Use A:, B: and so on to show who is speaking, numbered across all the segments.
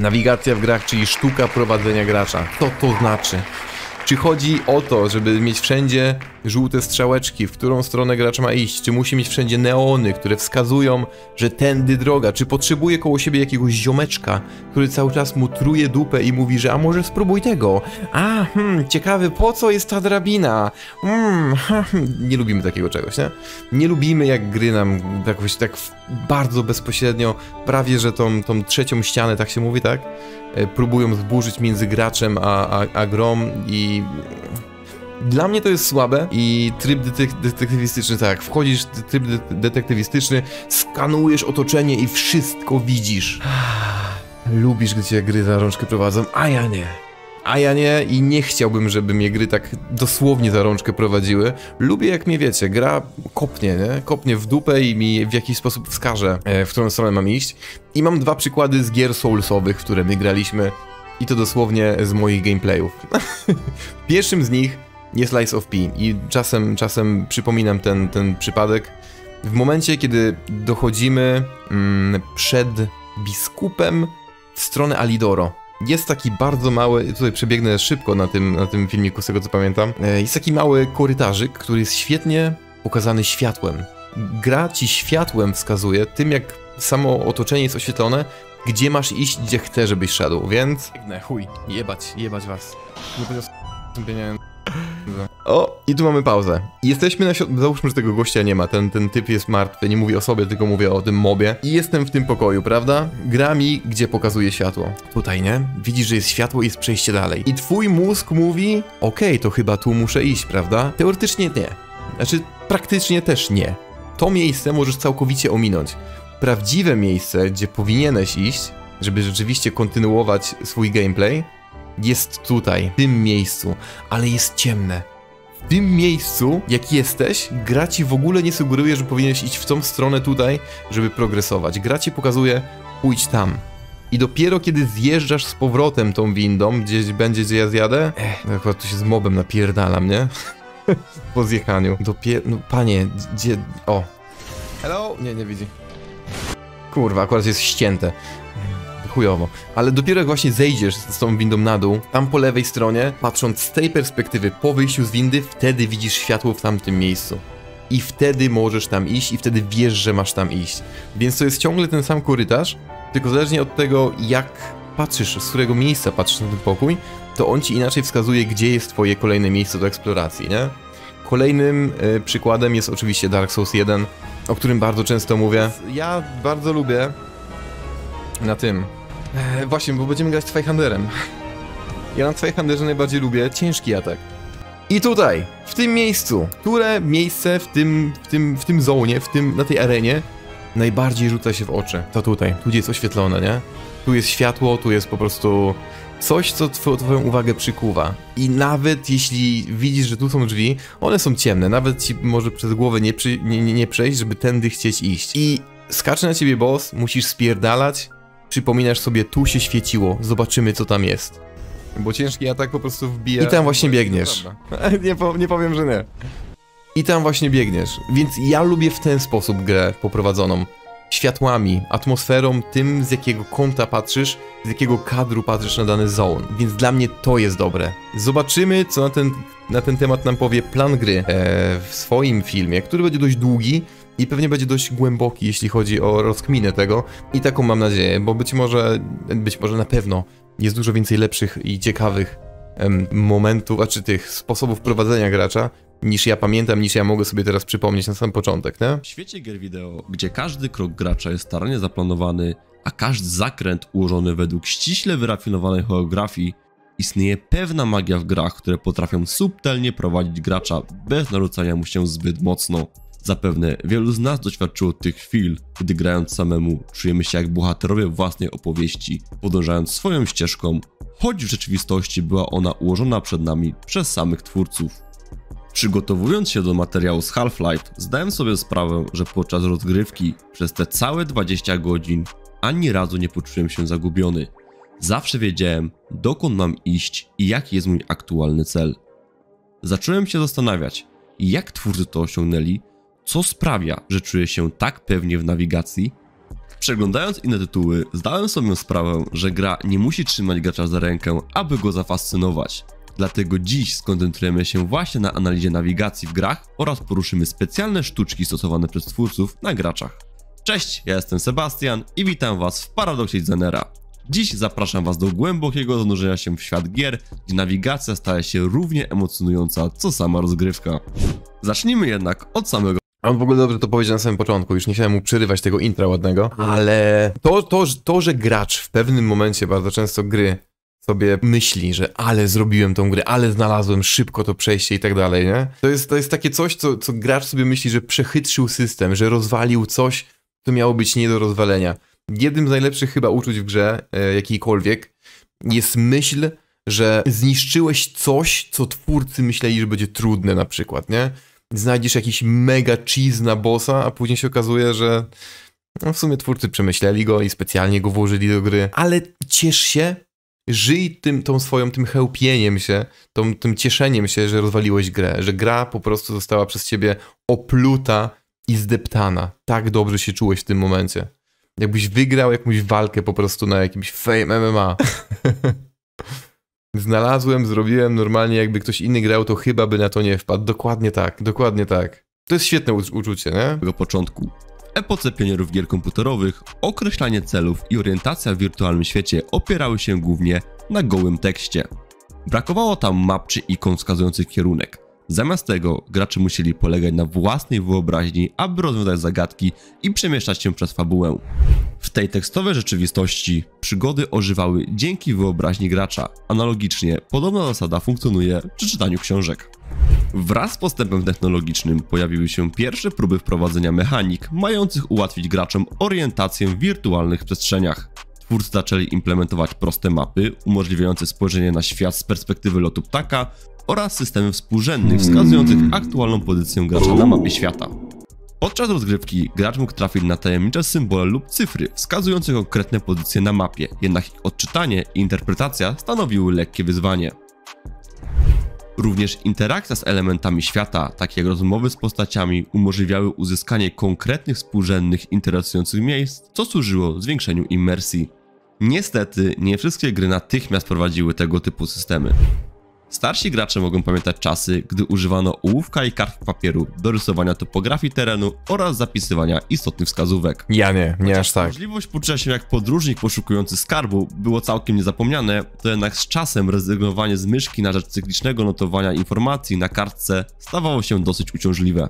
A: Nawigacja w grach, czyli sztuka prowadzenia gracza. Co to znaczy? Czy chodzi o to, żeby mieć wszędzie żółte strzałeczki, w którą stronę gracz ma iść, czy musi mieć wszędzie neony, które wskazują, że tędy droga, czy potrzebuje koło siebie jakiegoś ziomeczka, który cały czas mu truje dupę i mówi, że a może spróbuj tego, a hmm, ciekawy po co jest ta drabina, hmm, ha, hmm. nie lubimy takiego czegoś, nie? Nie lubimy jak gry nam jakoś tak, tak bardzo bezpośrednio, prawie że tą, tą trzecią ścianę, tak się mówi, tak? E, próbują zburzyć między graczem a, a, a grom i dla mnie to jest słabe i tryb detektywistyczny, tak, wchodzisz w tryb detektywistyczny, skanujesz otoczenie i wszystko widzisz. Lubisz, gdy cię gry za rączkę prowadzą, a ja nie a ja nie i nie chciałbym, żeby mnie gry tak dosłownie za rączkę prowadziły. Lubię jak mnie wiecie, gra kopnie, nie? Kopnie w dupę i mi w jakiś sposób wskaże, e, w którą stronę mam iść. I mam dwa przykłady z gier soulsowych, w które my graliśmy i to dosłownie z moich gameplayów. Pierwszym z nich nie Slice of P. I czasem, czasem przypominam ten, ten przypadek. W momencie, kiedy dochodzimy mm, przed biskupem w stronę Alidoro. Jest taki bardzo mały, tutaj przebiegnę szybko na tym, na tym filmiku, z tego co pamiętam. E, jest taki mały korytarzyk, który jest świetnie pokazany światłem. Gra ci światłem wskazuje, tym jak samo otoczenie jest oświetlone, gdzie masz iść, gdzie chcesz, żebyś szedł, więc... Biegnę, chuj, jebać, jebać was. Nie będę o, i tu mamy pauzę. Jesteśmy na środku, załóżmy, że tego gościa nie ma, ten, ten typ jest martwy, nie mówię o sobie, tylko mówię o tym mobie. I jestem w tym pokoju, prawda? Gra mi, gdzie pokazuje światło. Tutaj, nie? Widzisz, że jest światło i jest przejście dalej. I twój mózg mówi, okej, okay, to chyba tu muszę iść, prawda? Teoretycznie nie. Znaczy, praktycznie też nie. To miejsce możesz całkowicie ominąć. Prawdziwe miejsce, gdzie powinieneś iść, żeby rzeczywiście kontynuować swój gameplay, jest tutaj, w tym miejscu, ale jest ciemne. W tym miejscu, jak jesteś, gra ci w ogóle nie sugeruje, że powinieneś iść w tą stronę tutaj, żeby progresować. Gra ci pokazuje, pójdź tam. I dopiero kiedy zjeżdżasz z powrotem tą windą, gdzieś będzie, gdzie ja zjadę, ech, eh, no akurat tu się z mobem napierdalam, nie? po zjechaniu. Dopiero, no panie, gdzie, o. Hello? Nie, nie widzi. Kurwa, akurat jest ścięte chujowo. Ale dopiero jak właśnie zejdziesz z tą windą na dół, tam po lewej stronie, patrząc z tej perspektywy po wyjściu z windy, wtedy widzisz światło w tamtym miejscu i wtedy możesz tam iść i wtedy wiesz, że masz tam iść. Więc to jest ciągle ten sam korytarz, tylko zależnie od tego, jak patrzysz, z którego miejsca patrzysz na ten pokój, to on ci inaczej wskazuje, gdzie jest twoje kolejne miejsce do eksploracji, nie? Kolejnym y, przykładem jest oczywiście Dark Souls 1, o którym bardzo często mówię. Ja bardzo lubię na tym, Eee, właśnie, bo będziemy grać Twajhanderem. Ja na Twajhanderze najbardziej lubię ciężki atak. I tutaj, w tym miejscu, które miejsce w tym, w tym, w tym zonie, w tym, na tej arenie najbardziej rzuca się w oczy? To tutaj, tu gdzie jest oświetlone, nie? Tu jest światło, tu jest po prostu coś, co tw twoją uwagę przykuwa. I nawet jeśli widzisz, że tu są drzwi, one są ciemne, nawet ci może przez głowę nie, przy, nie, nie, przejść, żeby tędy chcieć iść. I skacze na ciebie boss, musisz spierdalać, Przypominasz sobie, tu się świeciło, zobaczymy co tam jest. Bo ciężki atak po prostu wbija... I tam właśnie biegniesz. nie, po, nie powiem, że nie. I tam właśnie biegniesz. Więc ja lubię w ten sposób grę poprowadzoną. Światłami, atmosferą, tym z jakiego kąta patrzysz, z jakiego kadru patrzysz na dany zone. Więc dla mnie to jest dobre. Zobaczymy, co na ten, na ten temat nam powie plan gry e, w swoim filmie, który będzie dość długi, i pewnie będzie dość głęboki, jeśli chodzi o rozkminę tego i taką mam nadzieję, bo być może, być może na pewno jest dużo więcej lepszych i ciekawych em, momentów, a czy tych sposobów prowadzenia gracza, niż ja pamiętam, niż ja mogę sobie teraz przypomnieć na sam początek, nie? W
B: świecie gier wideo, gdzie każdy krok gracza jest starannie zaplanowany, a każdy zakręt ułożony według ściśle wyrafinowanej choreografii, istnieje pewna magia w grach, które potrafią subtelnie prowadzić gracza bez narzucania mu się zbyt mocno. Zapewne wielu z nas doświadczyło tych chwil, gdy grając samemu czujemy się jak bohaterowie własnej opowieści, podążając swoją ścieżką, choć w rzeczywistości była ona ułożona przed nami przez samych twórców. Przygotowując się do materiału z Half-Life, zdałem sobie sprawę, że podczas rozgrywki przez te całe 20 godzin ani razu nie poczułem się zagubiony. Zawsze wiedziałem, dokąd mam iść i jaki jest mój aktualny cel. Zacząłem się zastanawiać, jak twórcy to osiągnęli, co sprawia, że czuję się tak pewnie w nawigacji. Przeglądając inne tytuły, zdałem sobie sprawę, że gra nie musi trzymać gracza za rękę, aby go zafascynować. Dlatego dziś skoncentrujemy się właśnie na analizie nawigacji w grach oraz poruszymy specjalne sztuczki stosowane przez twórców na graczach. Cześć, ja jestem Sebastian i witam Was w Paradoksie Zenera. Dziś zapraszam Was do głębokiego zanurzenia się w świat gier, gdzie nawigacja staje się równie emocjonująca co sama rozgrywka. Zacznijmy jednak od samego on w ogóle dobrze to powiedział na samym początku, już
A: nie chciałem mu przerywać tego intra ładnego, ale to, to, to, że gracz w pewnym momencie bardzo często gry sobie myśli, że ale zrobiłem tą grę, ale znalazłem szybko to przejście i tak dalej, nie? To jest, to jest takie coś, co, co gracz sobie myśli, że przechytrzył system, że rozwalił coś, co miało być nie do rozwalenia. Jednym z najlepszych chyba uczuć w grze, e, jakiejkolwiek, jest myśl, że zniszczyłeś coś, co twórcy myśleli, że będzie trudne na przykład, nie? znajdziesz jakiś mega cheese na bossa, a później się okazuje, że no w sumie twórcy przemyśleli go i specjalnie go włożyli do gry. Ale ciesz się, żyj tym, tą swoją, tym chełpieniem się, tą, tym cieszeniem się, że rozwaliłeś grę, że gra po prostu została przez ciebie opluta i zdeptana. Tak dobrze się czułeś w tym momencie. Jakbyś wygrał jakąś walkę po prostu na jakimś fame MMA. Znalazłem, zrobiłem normalnie, jakby ktoś inny grał, to chyba
B: by na to nie wpadł. Dokładnie tak, dokładnie tak. To jest świetne uczucie, nie? Do początku. W epoce pionierów gier komputerowych określanie celów i orientacja w wirtualnym świecie opierały się głównie na gołym tekście. Brakowało tam map czy ikon wskazujących kierunek. Zamiast tego gracze musieli polegać na własnej wyobraźni, aby rozwiązać zagadki i przemieszczać się przez fabułę. W tej tekstowej rzeczywistości przygody ożywały dzięki wyobraźni gracza. Analogicznie podobna zasada funkcjonuje przy czytaniu książek. Wraz z postępem technologicznym pojawiły się pierwsze próby wprowadzenia mechanik mających ułatwić graczom orientację w wirtualnych przestrzeniach. Twórcy zaczęli implementować proste mapy umożliwiające spojrzenie na świat z perspektywy lotu ptaka oraz systemy współrzędnych wskazujących hmm. aktualną pozycję gracza na mapie świata. Podczas rozgrywki gracz mógł trafić na tajemnicze symbole lub cyfry wskazujące konkretne pozycje na mapie, jednak ich odczytanie i interpretacja stanowiły lekkie wyzwanie. Również interakcja z elementami świata, takie jak rozmowy z postaciami, umożliwiały uzyskanie konkretnych współrzędnych interesujących miejsc, co służyło zwiększeniu imersji. Niestety, nie wszystkie gry natychmiast prowadziły tego typu systemy. Starsi gracze mogą pamiętać czasy, gdy używano ołówka i kartki papieru do rysowania topografii terenu oraz zapisywania istotnych wskazówek. Ja nie, nie Chociaż aż tak. Możliwość poczucia się jak podróżnik poszukujący skarbu było całkiem niezapomniane, to jednak z czasem rezygnowanie z myszki na rzecz cyklicznego notowania informacji na kartce stawało się dosyć uciążliwe.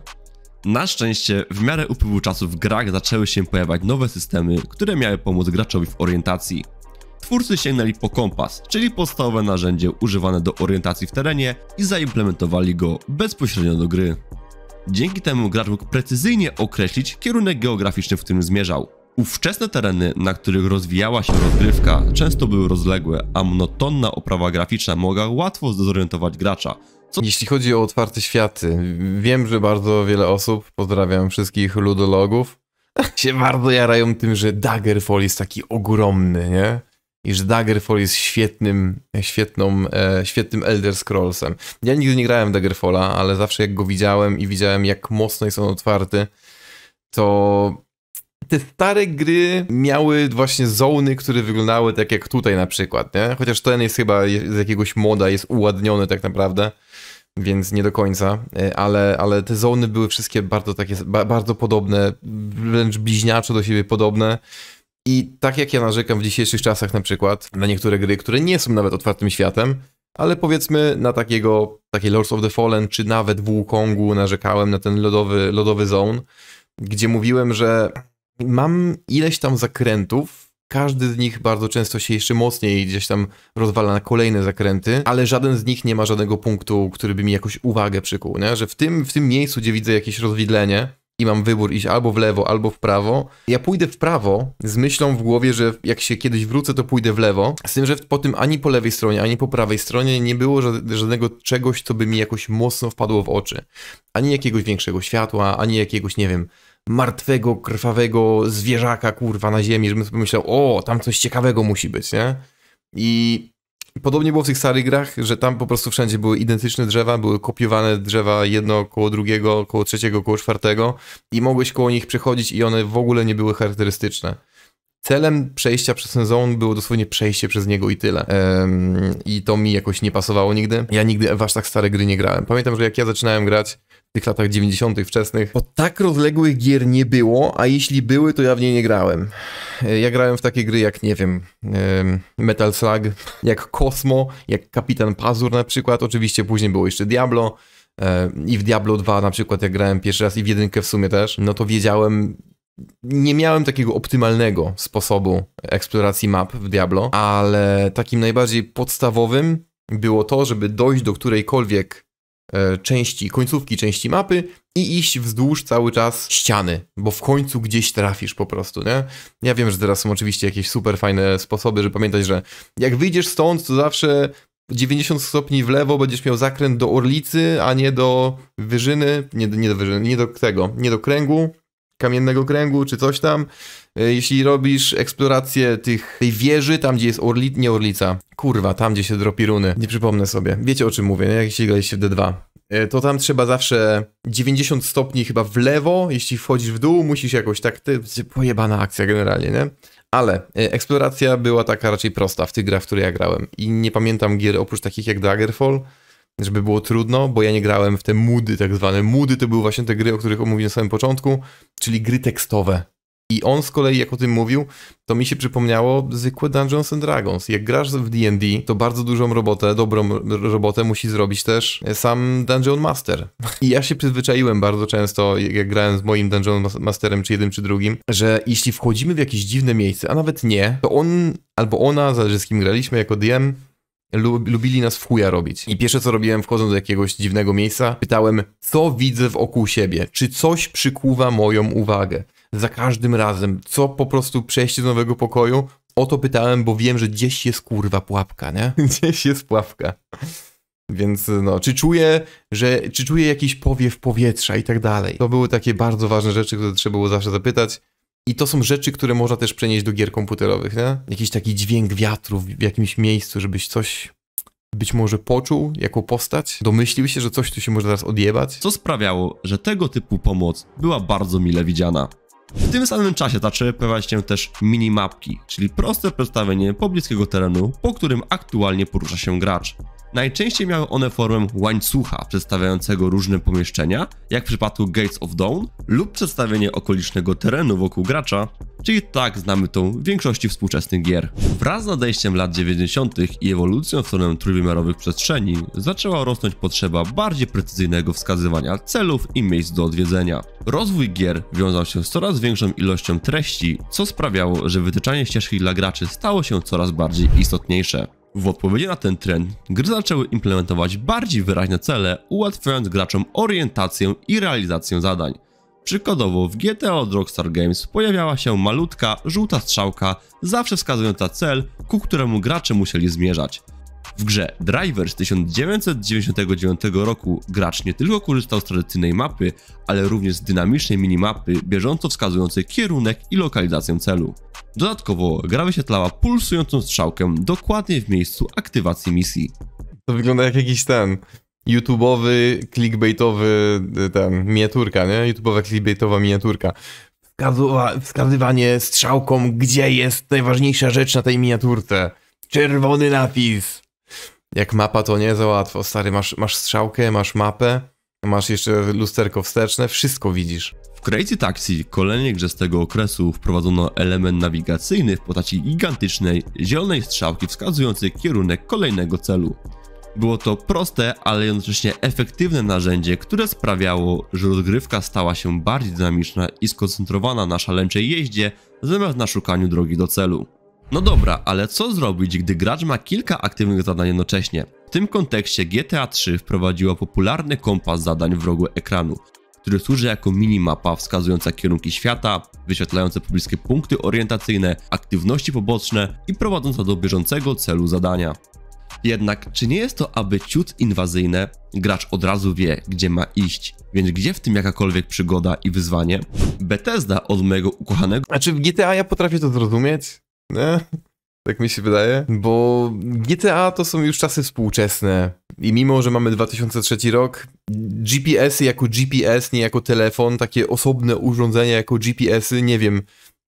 B: Na szczęście, w miarę upływu czasu w grach zaczęły się pojawiać nowe systemy, które miały pomóc graczowi w orientacji twórcy sięgnęli po kompas, czyli podstawowe narzędzie używane do orientacji w terenie i zaimplementowali go bezpośrednio do gry. Dzięki temu gracz mógł precyzyjnie określić kierunek geograficzny, w którym zmierzał. Ówczesne tereny, na których rozwijała się rozgrywka, często były rozległe, a monotonna oprawa graficzna mogła łatwo zdezorientować gracza, co... Jeśli chodzi
A: o otwarte światy, wiem, że bardzo wiele osób, pozdrawiam wszystkich ludologów, się bardzo jarają tym, że Daggerfall jest taki ogromny, nie? iż Daggerfall jest świetnym, świetną, e, świetnym Elder Scrollsem. Ja nigdy nie grałem Daggerfalla, ale zawsze jak go widziałem i widziałem jak mocno jest on otwarty, to te stare gry miały właśnie zony, które wyglądały tak jak tutaj na przykład, nie? Chociaż ten jest chyba z jakiegoś moda, jest uładniony tak naprawdę, więc nie do końca, e, ale, ale te zony były wszystkie bardzo takie, bardzo podobne, wręcz bliźniaczo do siebie podobne i tak jak ja narzekam w dzisiejszych czasach na przykład na niektóre gry, które nie są nawet otwartym światem, ale powiedzmy na takiego, takie Lords of the Fallen, czy nawet w Wukongu narzekałem na ten lodowy, lodowy zone, gdzie mówiłem, że mam ileś tam zakrętów, każdy z nich bardzo często się jeszcze mocniej gdzieś tam rozwala na kolejne zakręty, ale żaden z nich nie ma żadnego punktu, który by mi jakoś uwagę przykuł, nie? że w tym, w tym miejscu, gdzie widzę jakieś rozwidlenie, i mam wybór iść albo w lewo, albo w prawo. Ja pójdę w prawo z myślą w głowie, że jak się kiedyś wrócę, to pójdę w lewo. Z tym, że po tym ani po lewej stronie, ani po prawej stronie nie było żadnego czegoś, co by mi jakoś mocno wpadło w oczy. Ani jakiegoś większego światła, ani jakiegoś, nie wiem, martwego, krwawego zwierzaka, kurwa, na ziemi, żebym sobie pomyślał, o, tam coś ciekawego musi być, nie? I Podobnie było w tych starych grach, że tam po prostu wszędzie były identyczne drzewa, były kopiowane drzewa jedno koło drugiego, koło trzeciego, koło czwartego i mogłeś koło nich przechodzić i one w ogóle nie były charakterystyczne celem przejścia przez ten zone było dosłownie przejście przez niego i tyle. I to mi jakoś nie pasowało nigdy. Ja nigdy w aż tak stare gry nie grałem. Pamiętam, że jak ja zaczynałem grać w tych latach 90. wczesnych, bo tak rozległych gier nie było, a jeśli były, to ja w nie nie grałem. E, ja grałem w takie gry jak, nie wiem, Metal Slug, jak Kosmo, jak Kapitan Pazur na przykład. Oczywiście później było jeszcze Diablo. E, I w Diablo 2 na przykład jak grałem pierwszy raz i w jedynkę w sumie też, no to wiedziałem nie miałem takiego optymalnego sposobu eksploracji map w Diablo, ale takim najbardziej podstawowym było to, żeby dojść do którejkolwiek e, części, końcówki części mapy i iść wzdłuż cały czas ściany, bo w końcu gdzieś trafisz po prostu, nie? Ja wiem, że teraz są oczywiście jakieś super fajne sposoby, żeby pamiętać, że jak wyjdziesz stąd, to zawsze 90 stopni w lewo będziesz miał zakręt do Orlicy, a nie do Wyżyny, nie, nie do Wyżyny, nie do tego, nie do kręgu, kamiennego kręgu czy coś tam. E, jeśli robisz eksplorację tych, tej wieży, tam gdzie jest orli, nie orlica, kurwa, tam gdzie się dropi runy, nie przypomnę sobie. Wiecie o czym mówię, nie? jak jeśli graliście w D2. E, to tam trzeba zawsze 90 stopni chyba w lewo, jeśli wchodzisz w dół, musisz jakoś tak, ty, pojebana akcja generalnie, nie? Ale e, eksploracja była taka raczej prosta w tych grach, w które ja grałem. I nie pamiętam gier oprócz takich jak Daggerfall, żeby było trudno, bo ja nie grałem w te mudy tak zwane. Mudy to były właśnie te gry, o których omówiłem na samym początku, czyli gry tekstowe. I on z kolei, jak o tym mówił, to mi się przypomniało zwykłe Dungeons and Dragons. Jak grasz w D&D, to bardzo dużą robotę, dobrą robotę musi zrobić też e, sam Dungeon Master. I ja się przyzwyczaiłem bardzo często, jak grałem z moim Dungeon Masterem, czy jednym, czy drugim, że jeśli wchodzimy w jakieś dziwne miejsce, a nawet nie, to on albo ona, zależy z kim graliśmy jako DM, lubili nas w chuja robić. I pierwsze co robiłem, wchodząc do jakiegoś dziwnego miejsca, pytałem, co widzę wokół siebie, czy coś przykuwa moją uwagę. Za każdym razem, co po prostu przejście do nowego pokoju, o to pytałem, bo wiem, że gdzieś jest kurwa pułapka, nie? Gdzieś jest pułapka. Więc no, czy czuję, że, czy czuję jakiś powiew powietrza i tak dalej. To były takie bardzo ważne rzeczy, które trzeba było zawsze zapytać. I to są rzeczy, które można też przenieść do gier komputerowych, nie? Jakiś taki dźwięk wiatru w jakimś miejscu, żebyś coś być może poczuł jako postać, domyślił się, że coś tu się może
B: teraz odjebać. Co sprawiało, że tego typu pomoc była bardzo mile widziana. W tym samym czasie zaczęły pojawiać się też minimapki, czyli proste przedstawienie pobliskiego terenu, po którym aktualnie porusza się gracz. Najczęściej miały one formę łańcucha przedstawiającego różne pomieszczenia, jak w przypadku Gates of Dawn, lub przedstawienie okolicznego terenu wokół gracza, czyli tak znamy tą w większości współczesnych gier. Wraz z nadejściem lat 90. i ewolucją w stronę trójwymiarowych przestrzeni zaczęła rosnąć potrzeba bardziej precyzyjnego wskazywania celów i miejsc do odwiedzenia. Rozwój gier wiązał się z coraz większą ilością treści, co sprawiało, że wytyczanie ścieżki dla graczy stało się coraz bardziej istotniejsze. W odpowiedzi na ten trend gry zaczęły implementować bardziej wyraźne cele, ułatwiając graczom orientację i realizację zadań. Przykładowo w GTA od Rockstar Games pojawiała się malutka, żółta strzałka, zawsze wskazująca cel, ku któremu gracze musieli zmierzać. W grze Driver z 1999 roku gracz nie tylko korzystał z tradycyjnej mapy, ale również z dynamicznej minimapy bieżąco wskazującej kierunek i lokalizację celu. Dodatkowo gra wyświetlała pulsującą strzałkę dokładnie w miejscu aktywacji misji. To wygląda jak jakiś ten YouTubeowy,
A: clickbaitowy y, ten, miniaturka, nie? YouTubeowa clickbaitowa miniaturka. Wskazywa wskazywanie strzałką, gdzie jest najważniejsza rzecz na tej miniaturce. Czerwony napis jak mapa to nie za łatwo, stary, masz, masz strzałkę, masz mapę,
B: masz jeszcze lusterko wsteczne, wszystko widzisz. W Crazy Taxi, kolejnej grze z tego okresu, wprowadzono element nawigacyjny w postaci gigantycznej, zielonej strzałki wskazującej kierunek kolejnego celu. Było to proste, ale jednocześnie efektywne narzędzie, które sprawiało, że rozgrywka stała się bardziej dynamiczna i skoncentrowana na szaleńczej jeździe zamiast na szukaniu drogi do celu. No dobra, ale co zrobić, gdy gracz ma kilka aktywnych zadań jednocześnie? W tym kontekście GTA 3 wprowadziła popularny kompas zadań w rogu ekranu, który służy jako minimapa wskazująca kierunki świata, wyświetlające pobliskie punkty orientacyjne, aktywności poboczne i prowadząca do bieżącego celu zadania. Jednak czy nie jest to aby ciut inwazyjne? Gracz od razu wie, gdzie ma iść, więc gdzie w tym jakakolwiek przygoda i wyzwanie? Bethesda od mojego ukochanego... Znaczy w GTA ja potrafię to zrozumieć, nie? Tak mi się wydaje, bo
A: GTA to są już czasy współczesne i mimo, że mamy 2003 rok, GPS-y jako GPS, nie jako telefon, takie osobne urządzenia jako GPS-y, nie wiem,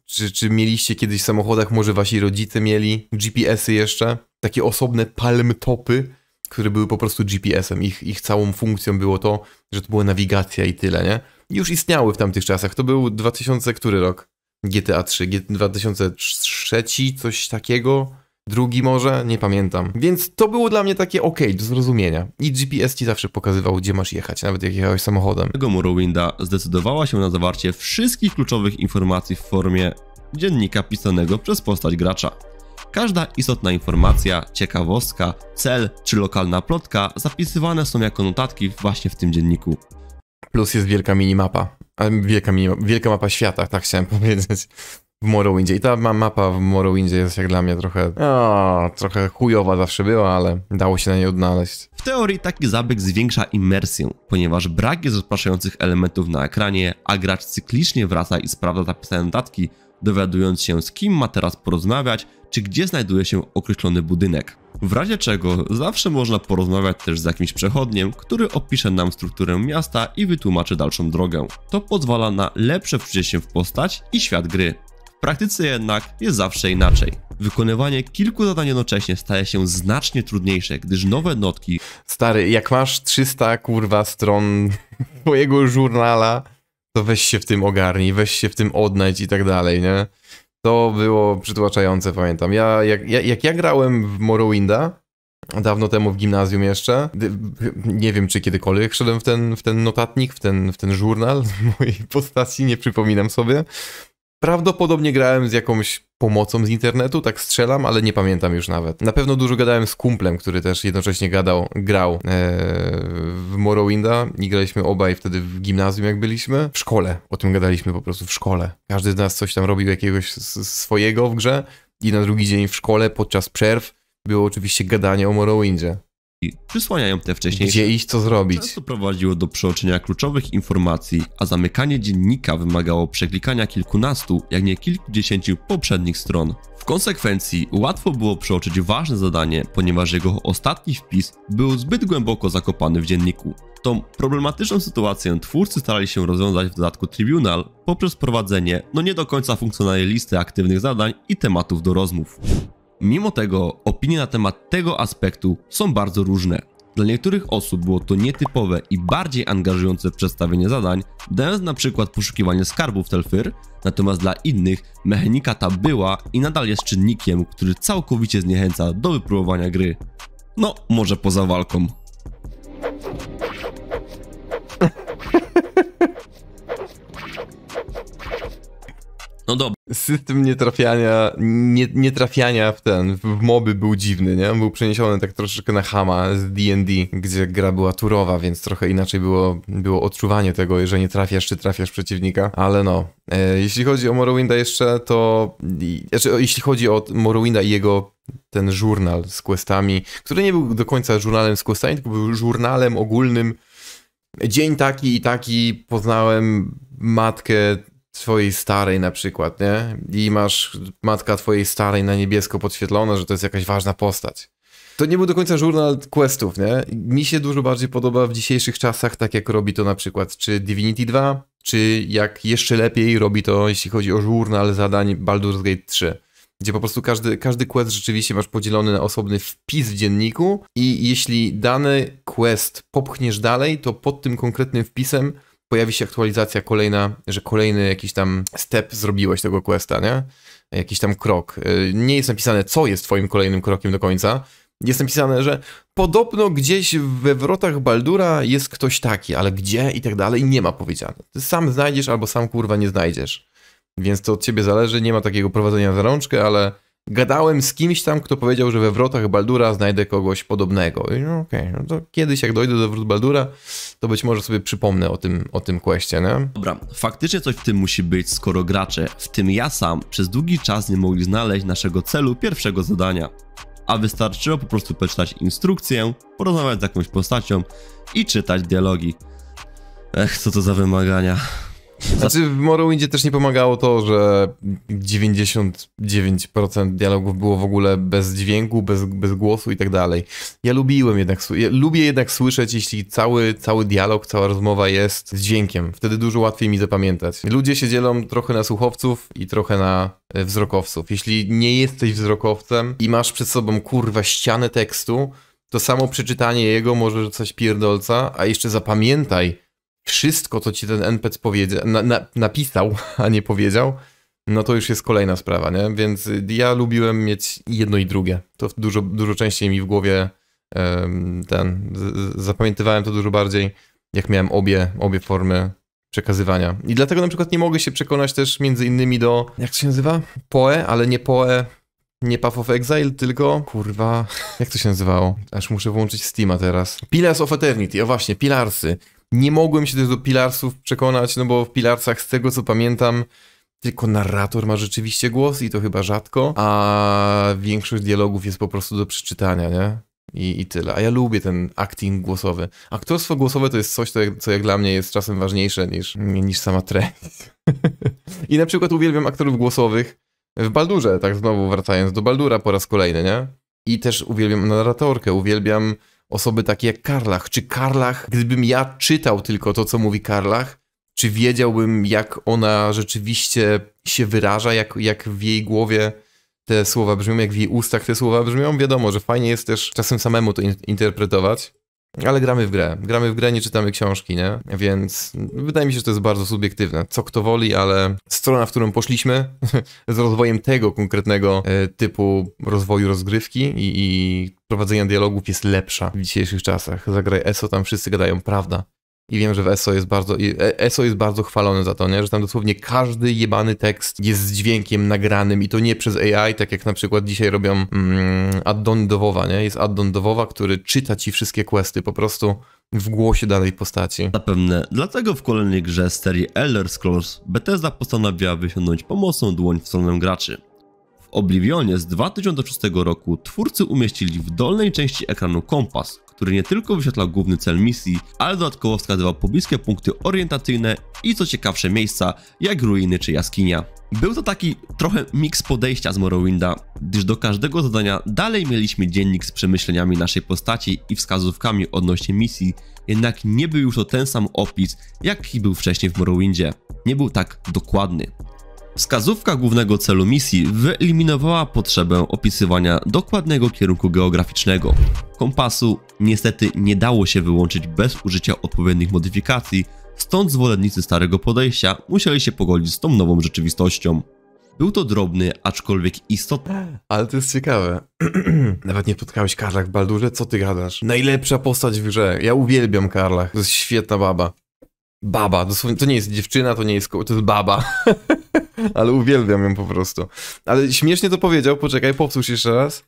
A: czy, czy mieliście kiedyś w samochodach, może wasi rodzice mieli GPS-y jeszcze, takie osobne palmtopy, które były po prostu GPS-em, ich, ich całą funkcją było to, że to była nawigacja i tyle, nie? Już istniały w tamtych czasach, to był 2000 który rok? GTA 3, 2003, coś takiego. Drugi może, nie pamiętam. Więc to było dla mnie takie ok, do zrozumienia. I GPS ci zawsze pokazywał, gdzie masz jechać,
B: nawet jak jechałeś samochodem. Tego Morrowinda zdecydowała się na zawarcie wszystkich kluczowych informacji w formie dziennika pisanego przez postać gracza. Każda istotna informacja, ciekawostka, cel czy lokalna plotka zapisywane są jako notatki właśnie w tym dzienniku. Plus jest wielka minimapa. Wielka, wielka mapa świata, tak chciałem
A: powiedzieć. W Morrowindzie. I ta mapa w Morrowindzie jest jak dla mnie trochę. O, trochę
B: chujowa zawsze była, ale dało się na niej odnaleźć. W teorii taki zabieg zwiększa imersję, ponieważ brak jest rozpraszających elementów na ekranie, a gracz cyklicznie wraca i sprawdza zapisane datki, dowiadując się z kim ma teraz porozmawiać, czy gdzie znajduje się określony budynek. W razie czego zawsze można porozmawiać też z jakimś przechodniem, który opisze nam strukturę miasta i wytłumaczy dalszą drogę. To pozwala na lepsze wczucie się w postać i świat gry. W praktyce jednak jest zawsze inaczej. Wykonywanie kilku zadań jednocześnie staje się znacznie trudniejsze, gdyż nowe notki... Stary, jak masz 300 kurwa
A: stron twojego żurnala, to weź się w tym ogarnij, weź się w tym odnajdź i tak dalej, nie? To było przytłaczające, pamiętam. Ja, jak, ja, jak ja grałem w Morrowinda, dawno temu w gimnazjum jeszcze. Nie wiem, czy kiedykolwiek szedłem w ten, w ten notatnik, w ten, w ten żurnal mojej postaci, nie przypominam sobie. Prawdopodobnie grałem z jakąś pomocą z internetu, tak strzelam, ale nie pamiętam już nawet. Na pewno dużo gadałem z kumplem, który też jednocześnie gadał, grał ee, w Morrowinda i graliśmy obaj wtedy w gimnazjum, jak byliśmy. W szkole, o tym gadaliśmy po prostu w szkole. Każdy z nas coś tam robił jakiegoś swojego w grze i na drugi dzień w szkole podczas przerw
B: było oczywiście gadanie o Morrowindzie przysłaniają te wcześniejsze. Gdzie iść, co zrobić? To prowadziło do przeoczenia kluczowych informacji, a zamykanie dziennika wymagało przeklikania kilkunastu, jak nie kilkudziesięciu poprzednich stron. W konsekwencji łatwo było przeoczyć ważne zadanie, ponieważ jego ostatni wpis był zbyt głęboko zakopany w dzienniku. Tą problematyczną sytuację twórcy starali się rozwiązać w dodatku Tribunal poprzez prowadzenie no nie do końca funkcjonalnej listy aktywnych zadań i tematów do rozmów. Mimo tego opinie na temat tego aspektu są bardzo różne. Dla niektórych osób było to nietypowe i bardziej angażujące przedstawienie zadań, dając na przykład poszukiwanie skarbów Telfyr, natomiast dla innych mechanika ta była i nadal jest czynnikiem, który całkowicie zniechęca do wypróbowania gry. No, może poza walką.
A: No dobra. System nietrafiania, nie, nietrafiania w ten, w moby był dziwny, nie? Był przeniesiony tak troszeczkę na Hama z D&D, gdzie gra była turowa, więc trochę inaczej było, było odczuwanie tego, że nie trafiasz, czy trafiasz przeciwnika, ale no. E, jeśli chodzi o Morrowinda jeszcze, to... Znaczy, jeśli chodzi o Morrowinda i jego ten żurnal z questami, który nie był do końca żurnalem z questami, tylko był żurnalem ogólnym. Dzień taki i taki poznałem matkę swojej starej na przykład, nie? I masz matka twojej starej na niebiesko podświetlone, że to jest jakaś ważna postać. To nie był do końca żurnal questów, nie? Mi się dużo bardziej podoba w dzisiejszych czasach, tak jak robi to na przykład czy Divinity 2, czy jak jeszcze lepiej robi to, jeśli chodzi o żurnal zadań Baldur's Gate 3 gdzie po prostu każdy, każdy quest rzeczywiście masz podzielony na osobny wpis w dzienniku i jeśli dany quest popchniesz dalej, to pod tym konkretnym wpisem pojawi się aktualizacja kolejna, że kolejny jakiś tam step zrobiłeś tego questa, nie? Jakiś tam krok. Y, nie jest napisane, co jest twoim kolejnym krokiem do końca. Jest napisane, że podobno gdzieś we wrotach Baldura jest ktoś taki, ale gdzie i tak dalej nie ma powiedziane. Ty sam znajdziesz albo sam kurwa nie znajdziesz. Więc to od ciebie zależy, nie ma takiego prowadzenia za rączkę, ale gadałem z kimś tam, kto powiedział, że we wrotach Baldura znajdę kogoś podobnego. I no okej, okay, no to kiedyś jak dojdę do wrót Baldura, to być
B: może sobie przypomnę o tym, o tym questie, nie? Dobra, faktycznie coś w tym musi być, skoro gracze, w tym ja sam, przez długi czas nie mogli znaleźć naszego celu pierwszego zadania. A wystarczyło po prostu przeczytać instrukcję, porozmawiać z jakąś postacią i czytać dialogi. Ech, co to za wymagania.
A: Znaczy w Morrowindzie też nie pomagało to, że 99% dialogów było w ogóle bez dźwięku, bez, bez głosu i tak dalej. Ja lubiłem jednak, ja lubię jednak słyszeć, jeśli cały, cały dialog, cała rozmowa jest z dźwiękiem. Wtedy dużo łatwiej mi zapamiętać. Ludzie się dzielą trochę na słuchowców i trochę na e, wzrokowców. Jeśli nie jesteś wzrokowcem i masz przed sobą kurwa ścianę tekstu, to samo przeczytanie jego może coś pierdolca, a jeszcze zapamiętaj, wszystko, co ci ten NPC powiedział, na, na, napisał, a nie powiedział, no to już jest kolejna sprawa, nie? Więc y, ja lubiłem mieć jedno i drugie. To dużo, dużo częściej mi w głowie ten, zapamiętywałem to dużo bardziej, jak miałem obie, obie formy przekazywania. I dlatego na przykład nie mogę się przekonać też między innymi do, jak to się nazywa? Poe, ale nie Poe, nie Path of Exile, tylko, kurwa, jak to się nazywało? Aż muszę włączyć Steama teraz. Pillars of Eternity, o właśnie, Pilarsy. Nie mogłem się też do Pilarsów przekonać, no bo w Pilarsach, z tego co pamiętam, tylko narrator ma rzeczywiście głos i to chyba rzadko, a większość dialogów jest po prostu do przeczytania, nie? I, I tyle. A ja lubię ten acting głosowy. Aktorstwo głosowe to jest coś, co jak, co jak dla mnie jest czasem ważniejsze niż, niż sama treść. I na przykład uwielbiam aktorów głosowych w Baldurze, tak znowu wracając do Baldura po raz kolejny, nie? I też uwielbiam narratorkę, uwielbiam osoby takie jak Karlach. Czy Karlach, gdybym ja czytał tylko to, co mówi Karlach, czy wiedziałbym, jak ona rzeczywiście się wyraża, jak, jak w jej głowie te słowa brzmią, jak w jej ustach te słowa brzmią? Wiadomo, że fajnie jest też czasem samemu to in interpretować ale gramy w grę. Gramy w grę, nie czytamy książki, nie? Więc wydaje mi się, że to jest bardzo subiektywne. Co kto woli, ale strona, w którą poszliśmy z rozwojem tego konkretnego e, typu rozwoju rozgrywki i, i prowadzenia dialogów jest lepsza w dzisiejszych czasach. Zagraj ESO, tam wszyscy gadają prawda. I wiem, że w ESO jest bardzo, ESO jest bardzo chwalony za to, nie? że tam dosłownie każdy jebany tekst jest z dźwiękiem nagranym i to nie przez AI, tak jak na przykład dzisiaj robią mm, addon
B: nie? Jest addon do który czyta ci wszystkie questy po prostu w głosie danej postaci. Zapewne dlatego w kolejnej grze serii Elder Scrolls Bethesda postanowiła wysiągnąć pomocną dłoń w stronę graczy. W Oblivionie z 2006 roku twórcy umieścili w dolnej części ekranu kompas, który nie tylko wyświetlał główny cel misji, ale dodatkowo wskazywał pobliskie punkty orientacyjne i co ciekawsze miejsca, jak ruiny czy jaskinia. Był to taki trochę miks podejścia z Morrowinda, gdyż do każdego zadania dalej mieliśmy dziennik z przemyśleniami naszej postaci i wskazówkami odnośnie misji, jednak nie był już to ten sam opis, jaki był wcześniej w Morrowindzie. Nie był tak dokładny. Wskazówka głównego celu misji wyeliminowała potrzebę opisywania dokładnego kierunku geograficznego. Kompasu niestety nie dało się wyłączyć bez użycia odpowiednich modyfikacji, stąd zwolennicy starego podejścia musieli się pogodzić z tą nową rzeczywistością. Był to drobny, aczkolwiek istotny. Ale to jest ciekawe. Nawet nie
A: spotkałeś Karla w Baldurze? Co ty gadasz? Najlepsza postać w grze. Ja uwielbiam Karla. To jest świetna baba baba. To nie jest dziewczyna, to nie jest to jest baba. Ale uwielbiam ją po prostu. Ale śmiesznie to powiedział, poczekaj, powtórz jeszcze raz.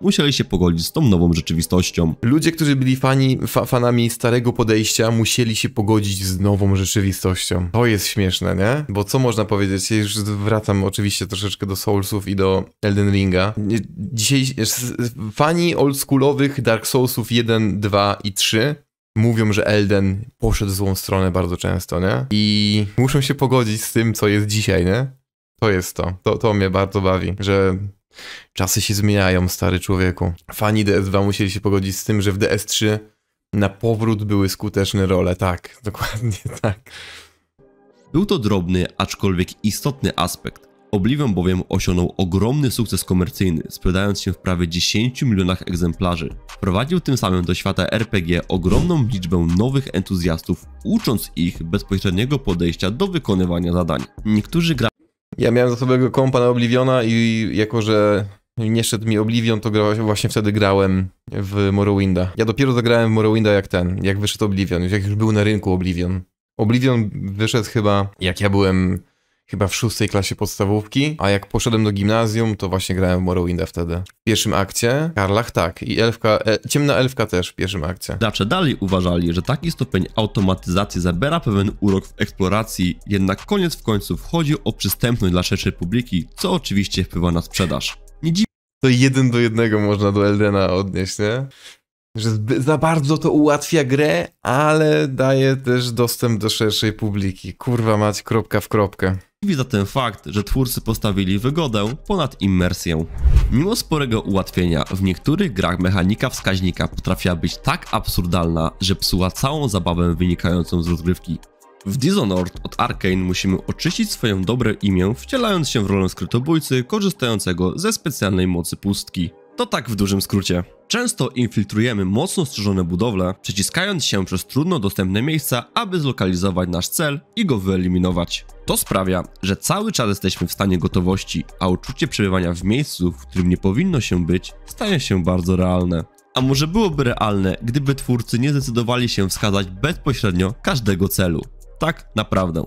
A: Musieli się pogodzić
B: z tą nową rzeczywistością.
A: Ludzie, którzy byli fani, fa fanami starego podejścia, musieli się pogodzić z nową rzeczywistością. To jest śmieszne, nie? Bo co można powiedzieć? Ja już wracam oczywiście troszeczkę do Soulsów i do Elden Ringa. Dzisiaj fani oldschoolowych Dark Soulsów 1, 2 i 3 mówią, że Elden poszedł w złą stronę bardzo często, nie? I muszą się pogodzić z tym, co jest dzisiaj, nie? To jest to. To, to mnie bardzo bawi, że czasy się zmieniają, stary człowieku. Fani DS2 musieli się pogodzić z tym, że w DS3 na powrót były skuteczne role. Tak,
B: dokładnie tak. Był to drobny, aczkolwiek istotny aspekt, Oblivion bowiem osiągnął ogromny sukces komercyjny, sprzedając się w prawie 10 milionach egzemplarzy. Wprowadził tym samym do świata RPG ogromną liczbę nowych entuzjastów, ucząc ich bezpośredniego podejścia do wykonywania zadań. Niektórzy gra... Ja miałem
A: za sobą kompa na Obliviona i jako, że nie szedł mi Oblivion, to grałem właśnie wtedy grałem w Morrowinda. Ja dopiero zagrałem w Morrowinda jak ten, jak wyszedł Oblivion, jak już był na rynku Oblivion. Oblivion wyszedł chyba, jak ja byłem chyba w szóstej klasie podstawówki, a jak poszedłem do gimnazjum, to właśnie grałem w Morrowinda wtedy. W pierwszym akcie, Karlach tak,
B: i elfka, e, ciemna elfka też w pierwszym akcie. Dacze znaczy, dalej uważali, że taki stopień automatyzacji zabiera pewien urok w eksploracji, jednak koniec w końcu wchodzi o przystępność dla szerszej publiki, co oczywiście wpływa na sprzedaż.
A: Nie dziwi to jeden do jednego można do Eldena odnieść, nie? Że za bardzo to ułatwia grę, ale daje
B: też dostęp do szerszej publiki. Kurwa mać, kropka w kropkę. Mówi zatem fakt, że twórcy postawili wygodę ponad immersję. Mimo sporego ułatwienia, w niektórych grach mechanika wskaźnika potrafiła być tak absurdalna, że psuła całą zabawę wynikającą z rozgrywki. W Dishonored od Arkane musimy oczyścić swoje dobre imię, wcielając się w rolę skrytobójcy korzystającego ze specjalnej mocy pustki. To tak w dużym skrócie. Często infiltrujemy mocno strzeżone budowle, przeciskając się przez trudno dostępne miejsca, aby zlokalizować nasz cel i go wyeliminować. To sprawia, że cały czas jesteśmy w stanie gotowości, a uczucie przebywania w miejscu, w którym nie powinno się być, staje się bardzo realne. A może byłoby realne, gdyby twórcy nie zdecydowali się wskazać bezpośrednio każdego celu? Tak naprawdę.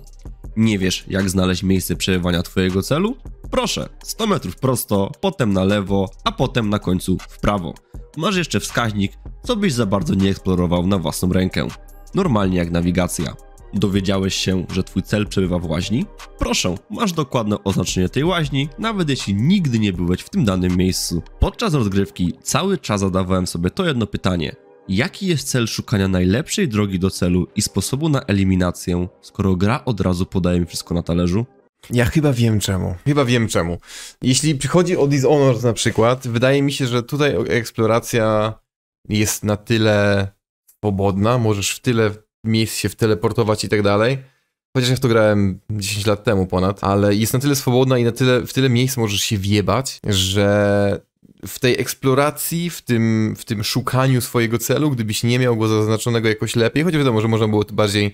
B: Nie wiesz, jak znaleźć miejsce przebywania Twojego celu? Proszę, 100 metrów prosto, potem na lewo, a potem na końcu w prawo. Masz jeszcze wskaźnik, co byś za bardzo nie eksplorował na własną rękę. Normalnie jak nawigacja dowiedziałeś się, że twój cel przebywa w łaźni? Proszę, masz dokładne oznaczenie tej łaźni, nawet jeśli nigdy nie byłeś w tym danym miejscu. Podczas rozgrywki cały czas zadawałem sobie to jedno pytanie. Jaki jest cel szukania najlepszej drogi do celu i sposobu na eliminację, skoro gra od razu podaje mi wszystko na talerzu?
A: Ja chyba wiem czemu. Chyba wiem czemu. Jeśli przychodzi o Dishonored na przykład, wydaje mi się, że tutaj e- eksploracja jest na tyle swobodna, możesz w tyle miejsc się wteleportować i tak dalej. Chociaż ja w to grałem 10 lat temu ponad, ale jest na tyle swobodna i na tyle, w tyle miejsc możesz się wjebać, że w tej eksploracji, w tym, w tym szukaniu swojego celu, gdybyś nie miał go zaznaczonego jakoś lepiej, choć wiadomo, że można było to bardziej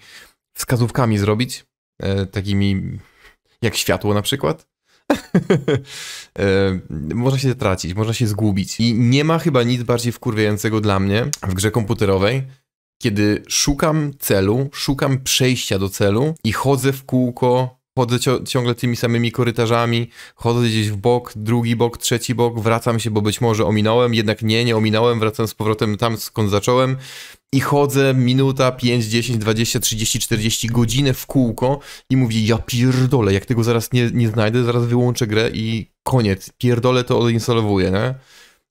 A: wskazówkami zrobić, e, takimi jak światło na przykład, e, można się tracić, można się zgubić. I nie ma chyba nic bardziej wkurwiającego dla mnie w grze komputerowej kiedy szukam celu, szukam przejścia do celu i chodzę w kółko, chodzę ciągle tymi samymi korytarzami, chodzę gdzieś w bok, drugi bok, trzeci bok, wracam się, bo być może ominąłem, jednak nie, nie ominąłem, wracam z powrotem tam, skąd zacząłem i chodzę minuta, 5, 10, 20, 30, 40 godzinę w kółko i mówię, ja pierdolę, jak tego zaraz nie, nie znajdę, zaraz wyłączę grę i koniec, pierdolę to odinstalowuję, nie?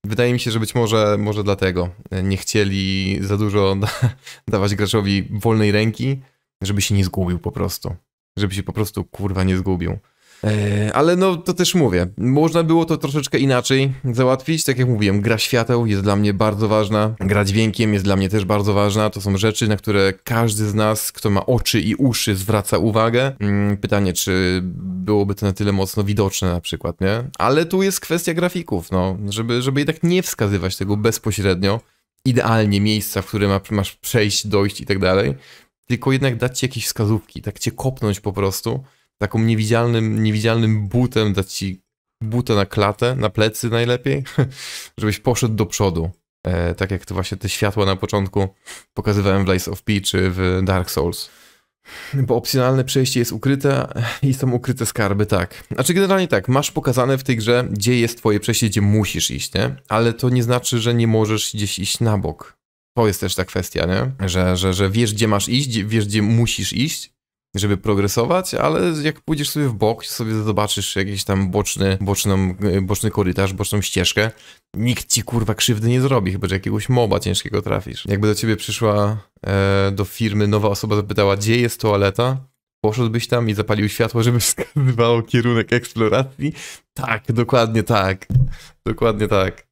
A: Wydaje mi się, że być może, może dlatego e, nie chcieli za dużo da dawać graczowi wolnej ręki, żeby się nie zgubił po prostu. Żeby się po prostu kurwa nie zgubił. E, ale no, to też mówię, można było to troszeczkę inaczej załatwić, tak jak mówiłem, gra świateł jest dla mnie bardzo ważna, gra dźwiękiem jest dla mnie też bardzo ważna, to są rzeczy, na które każdy z nas, kto ma oczy i uszy, zwraca uwagę. Mm, pytanie, czy byłoby to na tyle mocno widoczne na przykład, nie? Ale tu jest kwestia grafików, no, żeby, żeby jednak nie wskazywać tego bezpośrednio, idealnie miejsca, w które ma, masz przejść, dojść i tak dalej, tylko jednak dać ci jakieś wskazówki, tak cię kopnąć po prostu, taką niewidzialnym, niewidzialnym butem dać ci butę na klatę, na plecy najlepiej, żebyś poszedł do przodu. E, tak jak to właśnie te światła na początku pokazywałem w Lies of P czy w Dark Souls. Bo opcjonalne przejście jest ukryte i są ukryte skarby, tak. Znaczy generalnie tak, masz pokazane w tej grze, gdzie jest twoje przejście, gdzie musisz iść, nie? Ale to nie znaczy, że nie możesz gdzieś iść na bok. To jest też ta kwestia, nie? Że, że, że wiesz, gdzie masz iść, wiesz, gdzie musisz iść, żeby progresować, ale jak pójdziesz sobie w bok, sobie zobaczysz jakiś tam boczny, boczną, boczny korytarz, boczną ścieżkę, nikt ci kurwa krzywdy nie zrobi, chyba że jakiegoś moba ciężkiego trafisz. Jakby do ciebie przyszła e, do firmy nowa osoba, zapytała, gdzie jest toaleta, poszedłbyś tam i zapalił światło, żeby wskazywało kierunek eksploracji?
B: Tak, dokładnie tak. Dokładnie tak.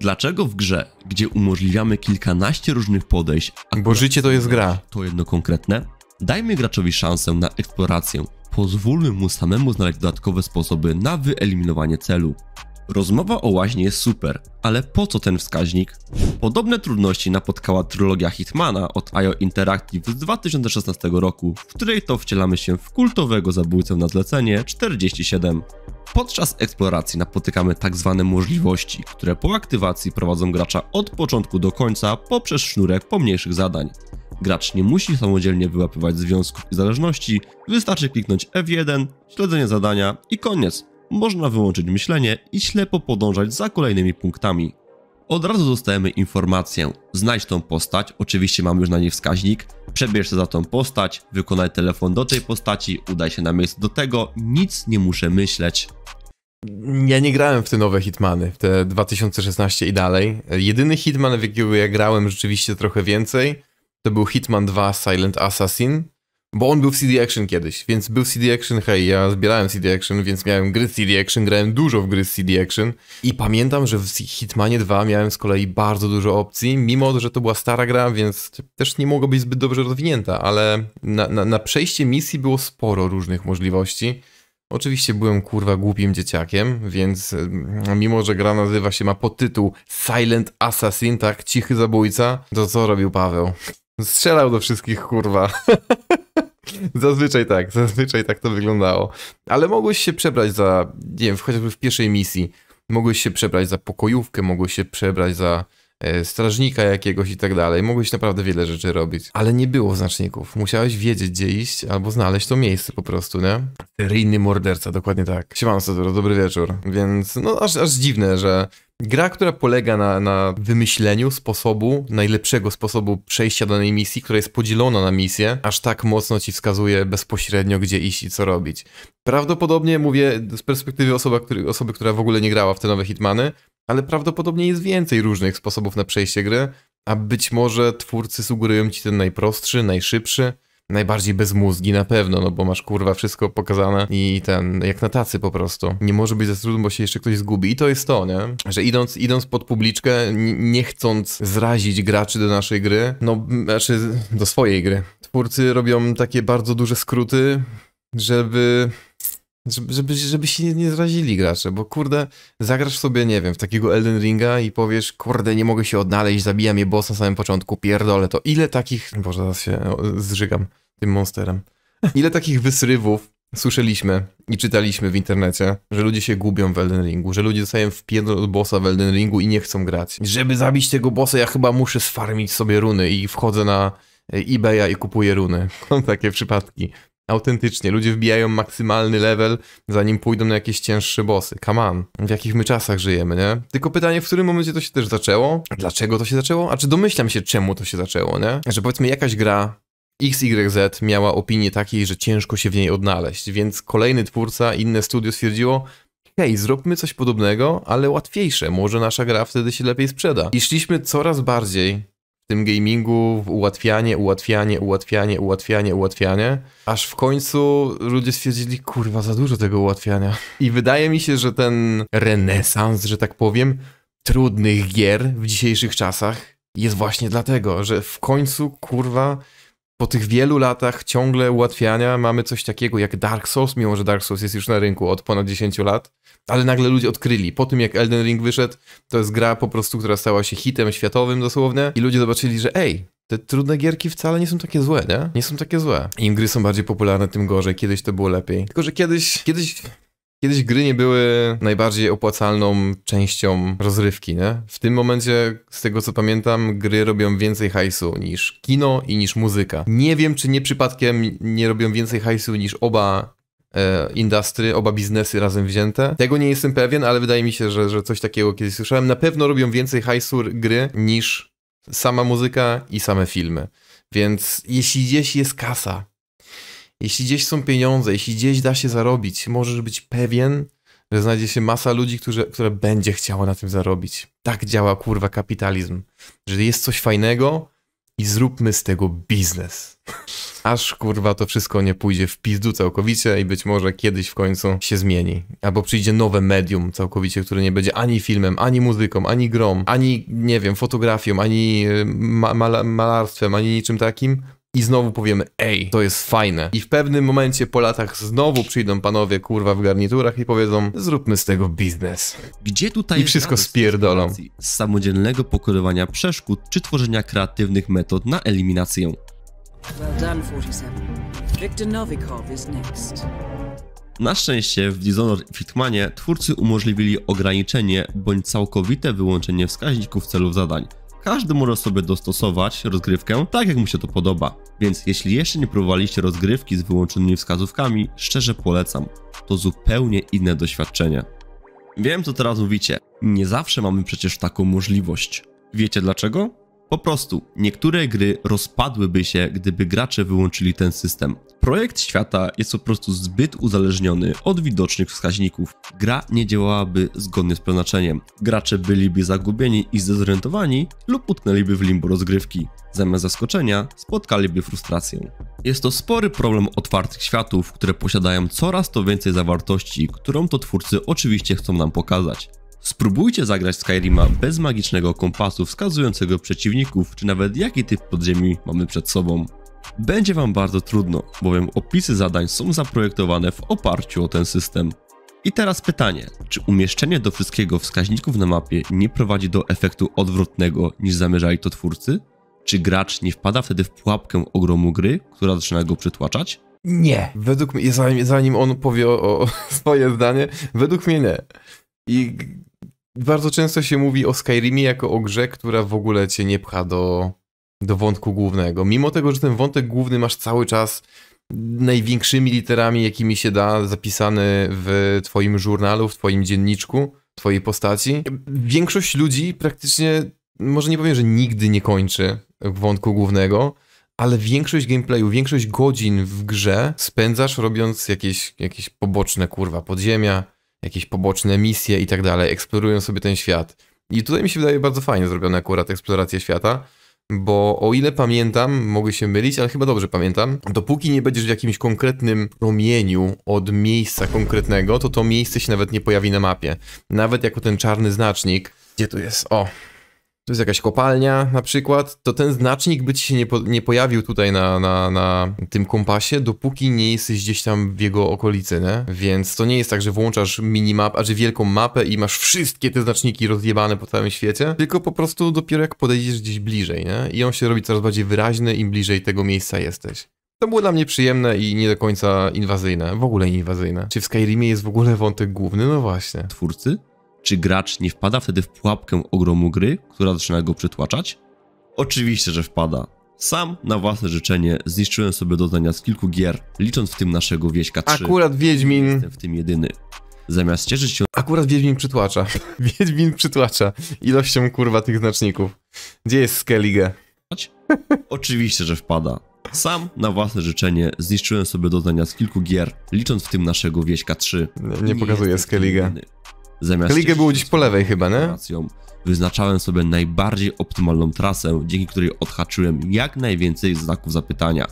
B: Dlaczego w grze, gdzie umożliwiamy kilkanaście różnych podejść, bo życie to jest gra, to jedno konkretne? Dajmy graczowi szansę na eksplorację. Pozwólmy mu samemu znaleźć dodatkowe sposoby na wyeliminowanie celu. Rozmowa o łaźni jest super, ale po co ten wskaźnik? Podobne trudności napotkała trylogia Hitmana od IO Interactive z 2016 roku, w której to wcielamy się w kultowego zabójcę na zlecenie 47. Podczas eksploracji napotykamy tak zwane możliwości, które po aktywacji prowadzą gracza od początku do końca poprzez sznurek pomniejszych zadań. Gracz nie musi samodzielnie wyłapywać związków i zależności, wystarczy kliknąć F1, śledzenie zadania i koniec. Można wyłączyć myślenie i ślepo podążać za kolejnymi punktami. Od razu dostajemy informację. Znajdź tą postać, oczywiście mamy już na niej wskaźnik. Przebierz się za tą postać, wykonaj telefon do tej postaci, udaj się na miejsce do tego, nic nie muszę myśleć. Ja nie grałem w te nowe Hitmany, w te 2016 i dalej. Jedyny
A: Hitman, w jakiego ja grałem rzeczywiście trochę więcej, to był Hitman 2 Silent Assassin, bo on był w CD Action kiedyś, więc był w CD Action, hej, ja zbierałem CD Action, więc miałem gry CD Action, grałem dużo w gry CD Action i pamiętam, że w Hitmanie 2 miałem z kolei bardzo dużo opcji, mimo że to była stara gra, więc też nie mogła być zbyt dobrze rozwinięta, ale na, na, na przejście misji było sporo różnych możliwości. Oczywiście byłem kurwa głupim dzieciakiem, więc mm, mimo, że gra nazywa się, ma podtytuł Silent Assassin, tak, cichy zabójca, to co robił Paweł? Strzelał do wszystkich, kurwa. zazwyczaj tak, zazwyczaj tak to wyglądało. Ale mogłeś się przebrać za, nie wiem, chociażby w pierwszej misji, mogłeś się przebrać za pokojówkę, mogłeś się przebrać za E, strażnika jakiegoś i tak dalej. Mogłeś naprawdę wiele rzeczy robić, ale nie było znaczników. Musiałeś wiedzieć, gdzie iść albo znaleźć to miejsce po prostu, nie? Seryjny morderca, dokładnie tak. Siemano, Saduro, dobry wieczór. Więc no aż, aż dziwne, że Gra, która polega na, na wymyśleniu sposobu, najlepszego sposobu przejścia danej misji, która jest podzielona na misję, aż tak mocno ci wskazuje bezpośrednio, gdzie iść i co robić. Prawdopodobnie, mówię z perspektywy osoby osoby, która w ogóle nie grała w te nowe Hitmany, ale prawdopodobnie jest więcej różnych sposobów na przejście gry, a być może twórcy sugerują ci ten najprostszy, najszybszy, najbardziej bez mózgi na pewno, no bo masz kurwa wszystko pokazane i ten, jak na tacy po prostu. Nie może być za trudno, bo się jeszcze ktoś zgubi. I to jest to, nie? Że idąc, idąc pod publiczkę, nie chcąc zrazić graczy do naszej gry, no, znaczy do swojej gry. Twórcy robią takie bardzo duże skróty, żeby żeby, żeby się nie, nie zrazili gracze, bo kurde, zagrasz sobie, nie wiem, w takiego Elden Ringa i powiesz, kurde, nie mogę się odnaleźć, zabija mnie boss na samym początku, pierdolę to. Ile takich... Boże, zaraz się zżygam tym monsterem. Ile takich wysrywów słyszeliśmy i czytaliśmy w internecie, że ludzie się gubią w Elden Ringu, że ludzie dostają w pierdol od bossa w Elden Ringu i nie chcą grać. Żeby zabić tego bossa, ja chyba muszę sfarmić sobie runy i wchodzę na e, eBaya i kupuję runy. Są takie przypadki. Autentycznie, ludzie wbijają maksymalny level, zanim pójdą na jakieś cięższe bossy. Come on, w jakich my czasach żyjemy, nie? Tylko pytanie, w którym momencie to się też zaczęło? Dlaczego to się zaczęło? A czy domyślam się, czemu to się zaczęło, nie? Że powiedzmy jakaś gra XYZ miała opinię takiej, że ciężko się w niej odnaleźć, więc kolejny twórca, inne studio stwierdziło, hej, zróbmy coś podobnego, ale łatwiejsze, może nasza gra wtedy się lepiej sprzeda. I szliśmy coraz bardziej w tym gamingu ułatwianie, ułatwianie, ułatwianie, ułatwianie, ułatwianie, aż w końcu ludzie stwierdzili, kurwa, za dużo tego ułatwiania. I wydaje mi się, że ten renesans, że tak powiem, trudnych gier w dzisiejszych czasach jest właśnie dlatego, że w końcu, kurwa, po tych wielu latach ciągle ułatwiania mamy coś takiego jak Dark Souls, mimo że Dark Souls jest już na rynku od ponad 10 lat, ale nagle ludzie odkryli. Po tym jak Elden Ring wyszedł, to jest gra po prostu, która stała się hitem światowym dosłownie i ludzie zobaczyli, że ej, te trudne gierki wcale nie są takie złe, nie? Nie są takie złe. Im gry są bardziej popularne, tym gorzej. Kiedyś to było lepiej. Tylko, że kiedyś, kiedyś Kiedyś gry nie były najbardziej opłacalną częścią rozrywki, nie? W tym momencie, z tego co pamiętam, gry robią więcej hajsu niż kino i niż muzyka. Nie wiem, czy nie przypadkiem nie robią więcej hajsu niż oba e, industry, oba biznesy razem wzięte. Tego nie jestem pewien, ale wydaje mi się, że, że coś takiego kiedyś słyszałem. Na pewno robią więcej hajsu gry niż sama muzyka i same filmy. Więc jeśli gdzieś jest kasa, jeśli gdzieś są pieniądze, jeśli gdzieś da się zarobić, możesz być pewien, że znajdzie się masa ludzi, którzy, które będzie chciało na tym zarobić. Tak działa kurwa kapitalizm, że jest coś fajnego i zróbmy z tego biznes. Aż kurwa to wszystko nie pójdzie w pizdu całkowicie i być może kiedyś w końcu się zmieni. Albo przyjdzie nowe medium całkowicie, które nie będzie ani filmem, ani muzyką, ani grom, ani nie wiem, fotografią, ani y, ma malarstwem, ani niczym takim, i znowu powiemy, ej, to jest fajne. I w pewnym momencie po latach znowu przyjdą panowie, kurwa, w garniturach i powiedzą,
B: zróbmy z tego biznes. Gdzie tutaj I wszystko spierdolą. Z samodzielnego pokonywania przeszkód czy tworzenia kreatywnych metod na eliminację. Well done,
A: 47. Victor Novikov is next.
B: Na szczęście w Dishonored i Fitmanie twórcy umożliwili ograniczenie bądź całkowite wyłączenie wskaźników celów zadań, każdy może sobie dostosować rozgrywkę tak, jak mu się to podoba. Więc jeśli jeszcze nie próbowaliście rozgrywki z wyłączonymi wskazówkami, szczerze polecam. To zupełnie inne doświadczenie. Wiem, co teraz mówicie. Nie zawsze mamy przecież taką możliwość. Wiecie dlaczego? Po prostu, niektóre gry rozpadłyby się, gdyby gracze wyłączyli ten system. Projekt świata jest po prostu zbyt uzależniony od widocznych wskaźników. Gra nie działałaby zgodnie z przeznaczeniem. Gracze byliby zagubieni i zdezorientowani lub utknęliby w limbo rozgrywki. Zamiast zaskoczenia spotkaliby frustrację. Jest to spory problem otwartych światów, które posiadają coraz to więcej zawartości, którą to twórcy oczywiście chcą nam pokazać. Spróbujcie zagrać Skyrima bez magicznego kompasu wskazującego przeciwników, czy nawet jaki typ podziemi mamy przed sobą. Będzie wam bardzo trudno, bowiem opisy zadań są zaprojektowane w oparciu o ten system. I teraz pytanie, czy umieszczenie do wszystkiego wskaźników na mapie nie prowadzi do efektu odwrotnego niż zamierzali to twórcy? Czy gracz nie wpada wtedy w pułapkę ogromu gry, która zaczyna go przytłaczać? Nie.
A: Według mnie, zanim, zanim on powie o, o swoje zdanie, według mnie nie. I bardzo często się mówi o Skyrimie jako o grze, która w ogóle cię nie pcha do, do wątku głównego. Mimo tego, że ten wątek główny masz cały czas największymi literami, jakimi się da, zapisany w twoim żurnalu, w twoim dzienniczku, twojej postaci. Większość ludzi praktycznie, może nie powiem, że nigdy nie kończy wątku głównego, ale większość gameplayu, większość godzin w grze spędzasz robiąc jakieś, jakieś poboczne, kurwa, podziemia, jakieś poboczne misje i tak dalej, eksplorują sobie ten świat. I tutaj mi się wydaje bardzo fajnie zrobione akurat eksploracje świata, bo o ile pamiętam, mogę się mylić, ale chyba dobrze pamiętam, dopóki nie będziesz w jakimś konkretnym promieniu od miejsca konkretnego, to to miejsce się nawet nie pojawi na mapie. Nawet jako ten czarny znacznik. Gdzie tu jest? O, to jest jakaś kopalnia na przykład, to ten znacznik by ci się nie, po, nie pojawił tutaj na, na, na tym kompasie, dopóki nie jesteś gdzieś tam w jego okolicy, nie? Więc to nie jest tak, że włączasz minimap, a czy wielką mapę i masz wszystkie te znaczniki rozjebane po całym świecie, tylko po prostu dopiero jak podejdziesz gdzieś bliżej, nie? I on się robi coraz bardziej wyraźny, im bliżej tego miejsca jesteś. To było dla mnie przyjemne i nie do końca inwazyjne, w ogóle nie inwazyjne. Czy w Skyrimie jest w ogóle wątek główny?
B: No właśnie. Twórcy? Czy gracz nie wpada wtedy w pułapkę ogromu gry, która zaczyna go przytłaczać? Oczywiście, że wpada. Sam na własne życzenie zniszczyłem sobie doznania z kilku gier, licząc w tym naszego Wieśka 3. Akurat
A: Wiedźmin. Jestem
B: w tym jedyny. Zamiast cieszyć się... Akurat Wiedźmin przytłacza. Wiedźmin przytłacza. Ilością kurwa tych znaczników. Gdzie jest Skellige? Oczywiście, że wpada. Sam na własne życzenie zniszczyłem sobie doznania z kilku gier, licząc w tym naszego Wieśka 3. Nie, nie pokazuje Skellige. Zamiast Ligę było gdzieś po lewej chyba, nie? Wyznaczałem sobie najbardziej optymalną trasę, dzięki której odhaczyłem jak najwięcej znaków zapytania.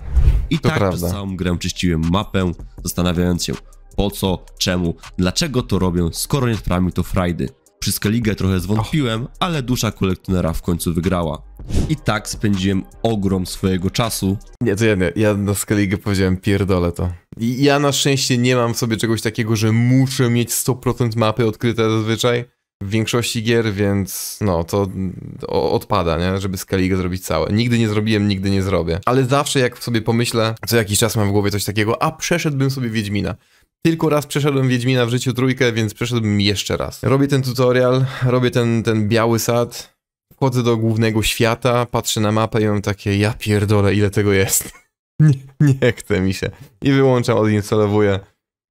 B: I to tak prawda. przez całą grę czyściłem mapę, zastanawiając się po co, czemu, dlaczego to robię, skoro nie trafiam to frajdy. Przez Kaligę trochę zwątpiłem, oh. ale dusza kolekcjonera w końcu wygrała. I tak spędziłem ogrom swojego czasu. Nie, to ja nie. Ja na Skaligę
A: powiedziałem pierdolę to ja na szczęście nie mam w sobie czegoś takiego, że muszę mieć 100% mapy odkryte zazwyczaj w większości gier, więc no to odpada, nie? Żeby skaligę zrobić całe. Nigdy nie zrobiłem, nigdy nie zrobię. Ale zawsze jak sobie pomyślę, co jakiś czas mam w głowie coś takiego, a przeszedłbym sobie Wiedźmina. Tylko raz przeszedłem Wiedźmina w życiu trójkę, więc przeszedłbym jeszcze raz. Robię ten tutorial, robię ten, ten biały sad, wchodzę do głównego świata, patrzę na mapę i mam takie, ja pierdolę, ile tego jest. Nie, nie chce mi się. I wyłączam, odinstalowuję.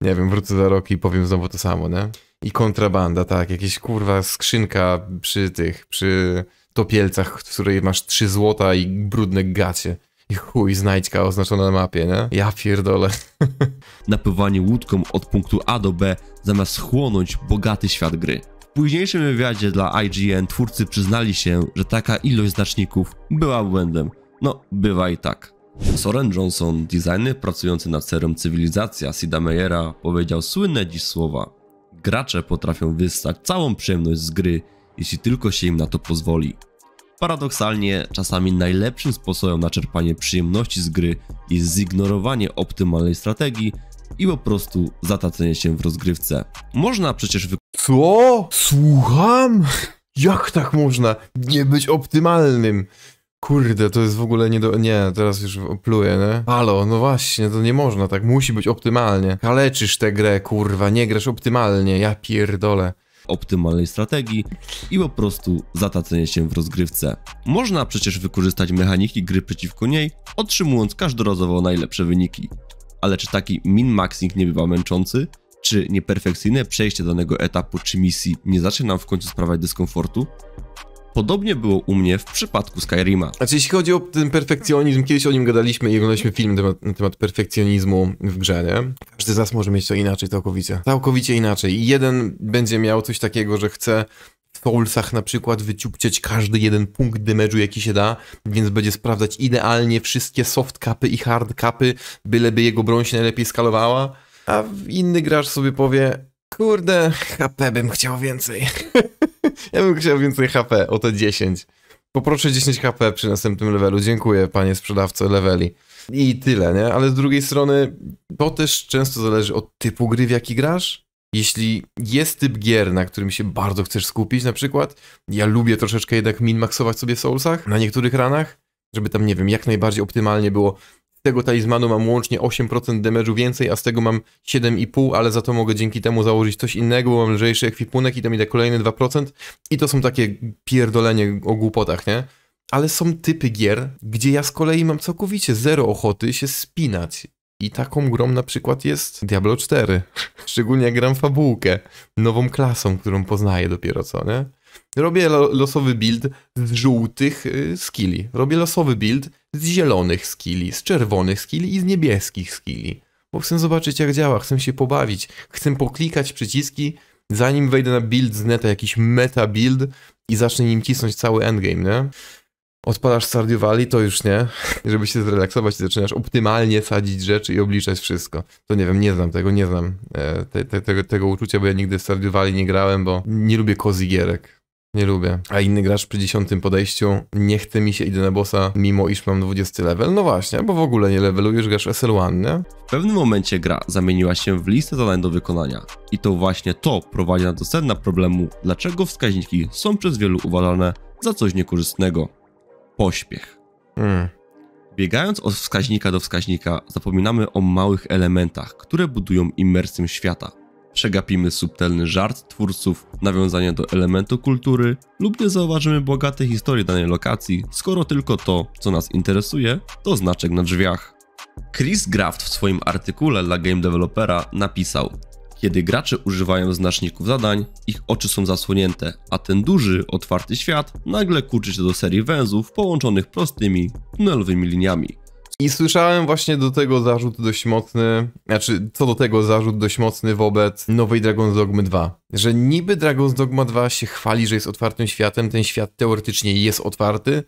A: Nie wiem, wrócę za rok i powiem znowu to samo, nie? I kontrabanda, tak. Jakieś kurwa skrzynka przy tych, przy topielcach, w której masz 3 złota i brudne gacie. I chuj, znajdźka oznaczona na mapie, nie?
B: Ja pierdolę. Napływanie łódką od punktu A do B zamiast chłonąć bogaty świat gry. W późniejszym wywiadzie dla IGN twórcy przyznali się, że taka ilość znaczników była błędem. No, bywa i tak. Soren Johnson, designer pracujący nad serem Cywilizacja Sida Meyera, powiedział słynne dziś słowa. Gracze potrafią wyssać całą przyjemność z gry, jeśli tylko się im na to pozwoli. Paradoksalnie, czasami najlepszym sposobem na czerpanie przyjemności z gry jest zignorowanie optymalnej strategii i po prostu zatacenie się w rozgrywce. Można przecież wy... Co? Słucham? Jak tak można nie być
A: optymalnym? Kurde, to jest w ogóle nie do... Nie, teraz już opluję, nie? Halo, no właśnie, to nie można tak, musi być optymalnie. Kaleczysz tę grę, kurwa, nie grasz optymalnie, ja
B: pierdolę optymalnej strategii i po prostu zatacenie się w rozgrywce. Można przecież wykorzystać mechaniki gry przeciwko niej, otrzymując każdorazowo najlepsze wyniki. Ale czy taki min-maxing nie bywa męczący? Czy nieperfekcyjne przejście danego etapu czy misji nie zaczyna nam w końcu sprawiać dyskomfortu? Podobnie było u mnie w przypadku Skyrima. Znaczy, jeśli
A: chodzi o ten perfekcjonizm, kiedyś o nim gadaliśmy i oglądaliśmy film na temat, na temat perfekcjonizmu w grze, nie? Każdy z nas może mieć to inaczej całkowicie. Całkowicie inaczej. I jeden będzie miał coś takiego, że chce w Soulsach na przykład wyciupcieć każdy jeden punkt damage'u, jaki się da, więc będzie sprawdzać idealnie wszystkie soft kapy i hard kapy, byleby jego broń się najlepiej skalowała, a inny gracz sobie powie, kurde, HP bym chciał więcej. Ja bym chciał więcej HP, o te 10. Poproszę 10 HP przy następnym levelu. Dziękuję, panie sprzedawco leveli. I tyle, nie? Ale z drugiej strony, to też często zależy od typu gry, w jaki grasz. Jeśli jest typ gier, na którym się bardzo chcesz skupić, na przykład, ja lubię troszeczkę jednak min-maxować sobie w Soulsach na niektórych ranach, żeby tam, nie wiem, jak najbardziej optymalnie było tego talizmanu mam łącznie 8% damage'u więcej, a z tego mam 7,5, ale za to mogę dzięki temu założyć coś innego, bo mam lżejszy ekwipunek i to mi da kolejne 2%. I to są takie pierdolenie o głupotach, nie? Ale są typy gier, gdzie ja z kolei mam całkowicie zero ochoty się spinać. I taką grą na przykład jest Diablo 4. Szczególnie jak gram fabułkę, nową klasą, którą poznaję dopiero co, nie? Robię losowy build z żółtych y, skilli. Robię losowy build z zielonych skili, z czerwonych skili i z niebieskich skili. Bo chcę zobaczyć jak działa, chcę się pobawić, chcę poklikać przyciski, zanim wejdę na build z neta, jakiś meta build i zacznę nim cisnąć cały endgame, nie? Odpalasz Stardew Valley, to już nie. Żeby się zrelaksować, zaczynasz optymalnie sadzić rzeczy i obliczać wszystko. To nie wiem, nie znam tego, nie znam e, te, te, te, tego, uczucia, bo ja nigdy w Stardew Valley nie grałem, bo nie lubię kozigierek. Nie lubię. A inny gracz przy dziesiątym podejściu nie chce mi się idę na bossa, mimo iż mam 20 level. No właśnie, bo w ogóle nie levelujesz, grasz SL1,
B: nie? W pewnym momencie gra zamieniła się w listę zadań do wykonania. I to właśnie to prowadzi na do sedna problemu, dlaczego wskaźniki są przez wielu uważane za coś niekorzystnego. Pośpiech. Hmm. Biegając od wskaźnika do wskaźnika, zapominamy o małych elementach, które budują imersję świata przegapimy subtelny żart twórców, nawiązania do elementu kultury lub nie zauważymy bogatej historii danej lokacji, skoro tylko to, co nas interesuje, to znaczek na drzwiach. Chris Graft w swoim artykule dla game developera napisał kiedy gracze używają znaczników zadań, ich oczy są zasłonięte, a ten duży, otwarty świat nagle kurczy się do serii węzłów połączonych prostymi, tunelowymi liniami.
A: I słyszałem właśnie do tego zarzut dość mocny, znaczy co do tego zarzut dość mocny wobec nowej Dragon's Dogma 2. Że niby Dragon's Dogma 2 się chwali, że jest otwartym światem, ten świat teoretycznie jest otwarty,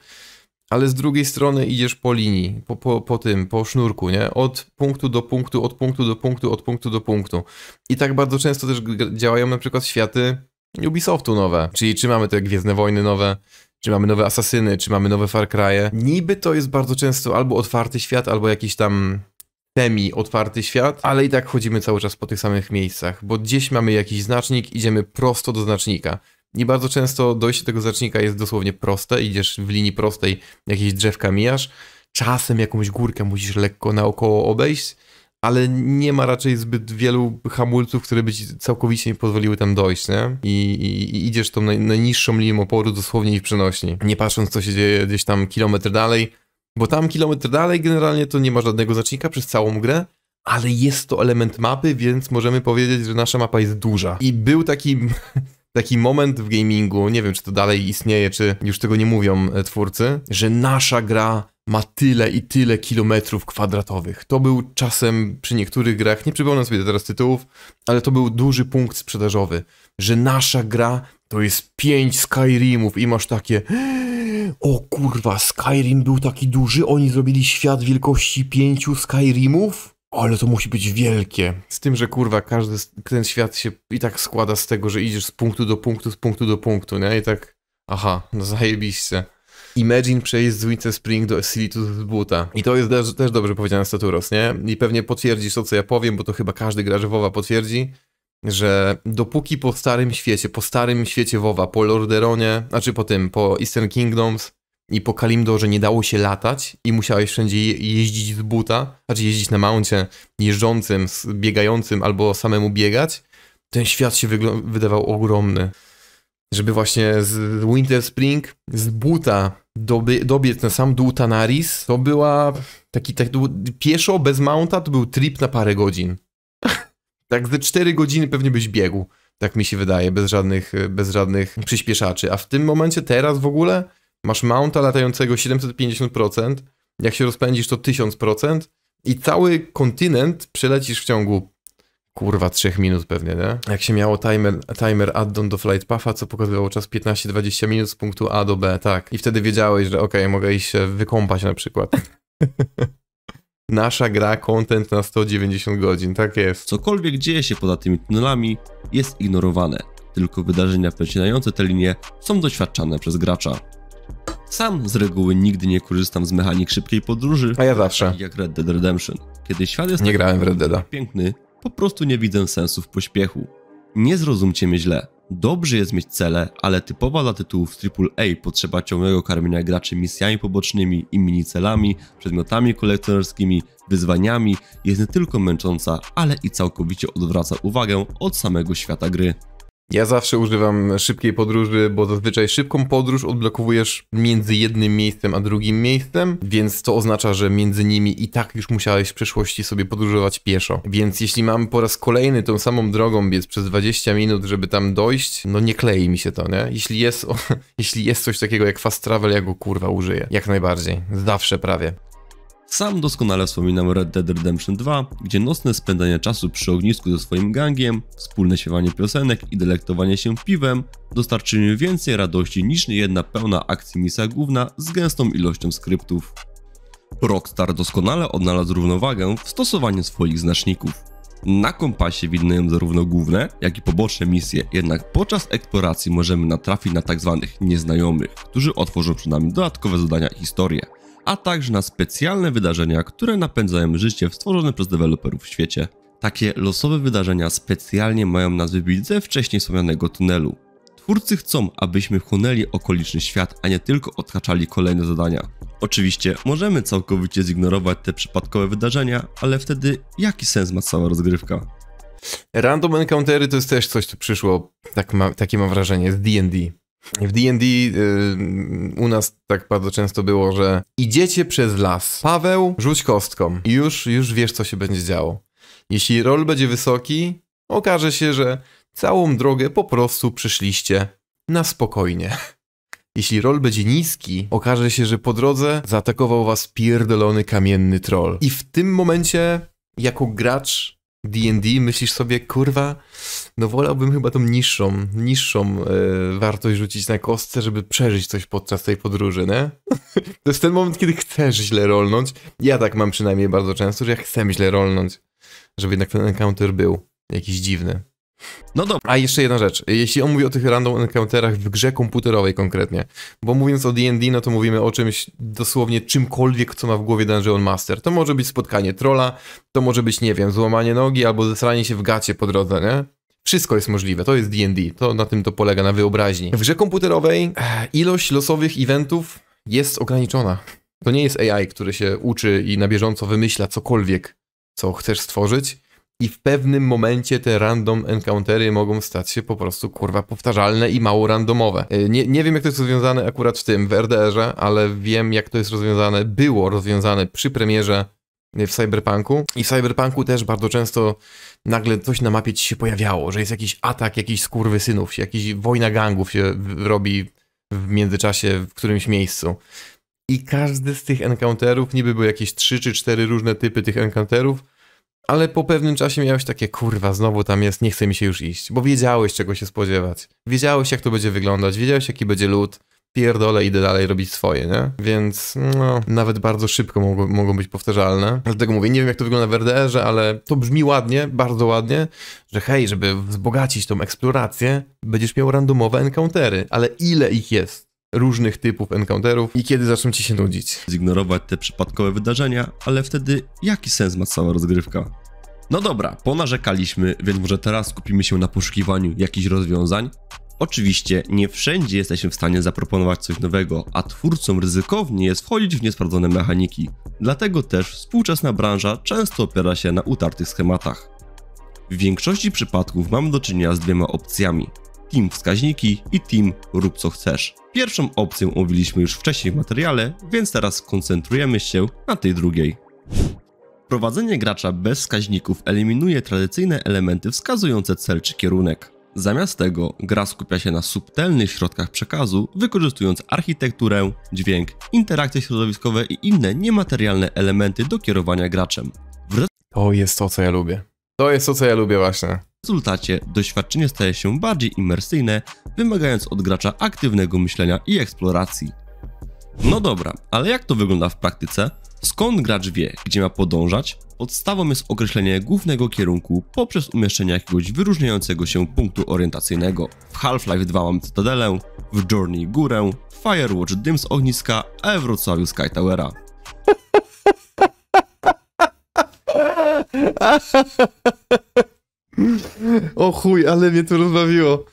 A: ale z drugiej strony idziesz po linii, po, po, po tym, po sznurku, nie? Od punktu do punktu, od punktu do punktu, od punktu do punktu. I tak bardzo często też działają na przykład światy Ubisoftu nowe, czyli czy mamy te Gwiezdne Wojny nowe, czy mamy nowe Asasyny, czy mamy nowe Far Cry'e. Niby to jest bardzo często albo otwarty świat, albo jakiś tam temi otwarty świat, ale i tak chodzimy cały czas po tych samych miejscach, bo gdzieś mamy jakiś znacznik, idziemy prosto do znacznika. I bardzo często dojście do tego znacznika jest dosłownie proste, idziesz w linii prostej, jakieś drzewka mijasz, czasem jakąś górkę musisz lekko naokoło obejść, ale nie ma raczej zbyt wielu hamulców, które by ci całkowicie nie pozwoliły tam dojść, nie? I, i, i idziesz tą naj, najniższą linią oporu dosłownie i przenośni, nie patrząc co się dzieje gdzieś tam kilometr dalej, bo tam kilometr dalej generalnie to nie ma żadnego znacznika przez całą grę, ale jest to element mapy, więc możemy powiedzieć, że nasza mapa jest duża. I był taki... Taki moment w gamingu, nie wiem czy to dalej istnieje, czy już tego nie mówią e, twórcy, że nasza gra ma tyle i tyle kilometrów kwadratowych. To był czasem przy niektórych grach, nie przypomnę sobie teraz tytułów, ale to był duży punkt sprzedażowy, że nasza gra to jest 5 Skyrimów i masz takie o kurwa, Skyrim był taki duży, oni zrobili świat wielkości 5 Skyrimów? Ale to musi być wielkie. Z tym, że kurwa, każdy ten świat się i tak składa z tego, że idziesz z punktu do punktu, z punktu do punktu, nie? I tak, aha, no zajebiście. Imagine przejść z Winter Spring do Silitus z buta. I to jest też, też dobrze powiedziane Staturos, nie? I pewnie potwierdzisz to, co ja powiem, bo to chyba każdy gracz WoWa potwierdzi, że dopóki po starym świecie, po starym świecie WoWa, po Lorderonie, znaczy po tym, po Eastern Kingdoms i po Kalimdorze nie dało się latać i musiałeś wszędzie jeździć z buta, znaczy jeździć na mauncie, jeżdżącym, biegającym albo samemu biegać, ten świat się wydawał ogromny. Żeby właśnie z Winter Spring, z buta dobiec na sam dół Tanaris, to była taki, tak, pieszo bez mounta to był trip na parę godzin. tak ze 4 godziny pewnie byś biegł, tak mi się wydaje, bez żadnych, bez żadnych przyspieszaczy. A w tym momencie teraz w ogóle masz mounta latającego 750%, jak się rozpędzisz to 1000% i cały kontynent przelecisz w ciągu kurwa 3 minut pewnie, nie? Jak się miało timer, timer add-on do flight puffa, co pokazywało czas 15-20 minut z punktu A do B, tak. I wtedy wiedziałeś, że okej, okay, mogę iść się wykąpać na przykład. Nasza gra content
B: na 190 godzin, tak jest. Cokolwiek dzieje się poza tymi tunelami jest ignorowane, tylko wydarzenia przecinające te linie są doświadczane przez gracza. Sam z reguły nigdy nie korzystam z mechanik szybkiej podróży. A ja zawsze. Jak Red Dead Redemption. Kiedy świat jest nie grałem w Red Dead. piękny, po prostu nie widzę sensu w pośpiechu. Nie zrozumcie mnie źle. Dobrze jest mieć cele, ale typowa dla tytułów AAA potrzeba ciągłego karmienia graczy misjami pobocznymi, i minicelami, przedmiotami kolekcjonerskimi, wyzwaniami jest nie tylko męcząca, ale i całkowicie odwraca uwagę od samego świata gry.
A: Ja zawsze używam szybkiej podróży, bo zazwyczaj szybką podróż odblokowujesz między jednym miejscem a drugim miejscem, więc to oznacza, że między nimi i tak już musiałeś w przeszłości sobie podróżować pieszo. Więc jeśli mam po raz kolejny tą samą drogą biec przez 20 minut, żeby tam dojść, no nie klei mi się to, nie? Jeśli jest, o, jeśli jest coś takiego jak fast travel, ja go kurwa
B: użyję. Jak najbardziej. Zawsze prawie. Sam doskonale wspominam Red Dead Redemption 2, gdzie nocne spędzanie czasu przy ognisku ze swoim gangiem, wspólne śpiewanie piosenek i delektowanie się piwem dostarczy mi więcej radości niż niejedna pełna akcji misja główna z gęstą ilością skryptów. Rockstar doskonale odnalazł równowagę w stosowaniu swoich znaczników. Na kompasie widnieją zarówno główne, jak i poboczne misje, jednak podczas eksploracji możemy natrafić na tzw. Tak nieznajomych, którzy otworzą przed nami dodatkowe zadania i historię a także na specjalne wydarzenia, które napędzają życie stworzone przez deweloperów w świecie. Takie losowe wydarzenia specjalnie mają nazwy build ze wcześniej wspomnianego tunelu. Twórcy chcą, abyśmy chłonęli okoliczny świat, a nie tylko odhaczali kolejne zadania. Oczywiście możemy całkowicie zignorować te przypadkowe wydarzenia, ale wtedy jaki sens ma cała rozgrywka? Random encountery to jest też coś, co przyszło,
A: tak ma, takie mam wrażenie, z D&D. W DD y, u nas tak bardzo często było, że idziecie przez las. Paweł, rzuć kostką i już, już wiesz, co się będzie działo. Jeśli rol będzie wysoki, okaże się, że całą drogę po prostu przyszliście na spokojnie. Jeśli rol będzie niski, okaże się, że po drodze zaatakował was pierdolony kamienny troll. I w tym momencie, jako gracz D&D, myślisz sobie, kurwa, no wolałbym chyba tą niższą, niższą e, wartość rzucić na kostce, żeby przeżyć coś podczas tej podróży, nie? to jest ten moment, kiedy chcesz źle rolnąć. Ja tak mam przynajmniej bardzo często, że ja chcę źle rolnąć, żeby jednak ten encounter był jakiś dziwny. No dobra. A jeszcze jedna rzecz. Jeśli on mówi o tych random encounterach w grze komputerowej konkretnie, bo mówiąc o D&D, no to mówimy o czymś dosłownie czymkolwiek, co ma w głowie Dungeon Master. To może być spotkanie trola, to może być, nie wiem, złamanie nogi albo zesranie się w gacie po drodze, nie? Wszystko jest możliwe, to jest D&D, to na tym to polega, na wyobraźni. W grze komputerowej eh, ilość losowych eventów jest ograniczona. To nie jest AI, który się uczy i na bieżąco wymyśla cokolwiek, co chcesz stworzyć i w pewnym momencie te random encountery mogą stać się po prostu kurwa powtarzalne i mało randomowe. E, nie, nie wiem jak to jest rozwiązane akurat w tym, w RDR-ze, ale wiem jak to jest rozwiązane, było rozwiązane przy premierze w Cyberpunku. I w Cyberpunku też bardzo często nagle coś na mapie ci się pojawiało, że jest jakiś atak jakiś skurwysynów, synów, jakaś wojna gangów się robi w międzyczasie w którymś miejscu. I każdy z tych encounterów, niby były jakieś 3 czy 4 różne typy tych encounterów, ale po pewnym czasie miałeś takie, kurwa, znowu tam jest, nie chce mi się już iść, bo wiedziałeś czego się spodziewać. Wiedziałeś jak to będzie wyglądać, wiedziałeś jaki będzie lód, pierdolę, idę dalej robić swoje, nie? Więc no, nawet bardzo szybko mogą, mogą być powtarzalne. Dlatego mówię, nie wiem jak to wygląda w RDR-ze, ale to brzmi ładnie, bardzo ładnie, że hej, żeby wzbogacić tą eksplorację, będziesz miał randomowe encountery, ale ile ich jest? różnych typów encounterów i kiedy
B: zaczną ci się nudzić. Zignorować te przypadkowe wydarzenia, ale wtedy jaki sens ma cała rozgrywka? No dobra, ponarzekaliśmy, więc może teraz skupimy się na poszukiwaniu jakichś rozwiązań, Oczywiście nie wszędzie jesteśmy w stanie zaproponować coś nowego, a twórcom ryzykownie jest wchodzić w niesprawdzone mechaniki. Dlatego też współczesna branża często opiera się na utartych schematach. W większości przypadków mamy do czynienia z dwiema opcjami. Team wskaźniki i team rób co chcesz. Pierwszą opcją omówiliśmy już wcześniej w materiale, więc teraz koncentrujemy się na tej drugiej. Prowadzenie gracza bez wskaźników eliminuje tradycyjne elementy wskazujące cel czy kierunek. Zamiast tego gra skupia się na subtelnych środkach przekazu, wykorzystując architekturę, dźwięk, interakcje środowiskowe i inne niematerialne elementy do kierowania graczem. W to jest to, co ja lubię. To jest to, co ja lubię właśnie. W rezultacie doświadczenie staje się bardziej imersyjne, wymagając od gracza aktywnego myślenia i eksploracji. No dobra, ale jak to wygląda w praktyce? Skąd gracz wie, gdzie ma podążać? Podstawą jest określenie głównego kierunku poprzez umieszczenie jakiegoś wyróżniającego się punktu orientacyjnego. W Half-Life 2 mamy Cytadelę, w Journey górę, w Firewatch dym z ogniska, a w Wrocławiu Sky Towera.
A: O chuj, ale mnie to rozbawiło.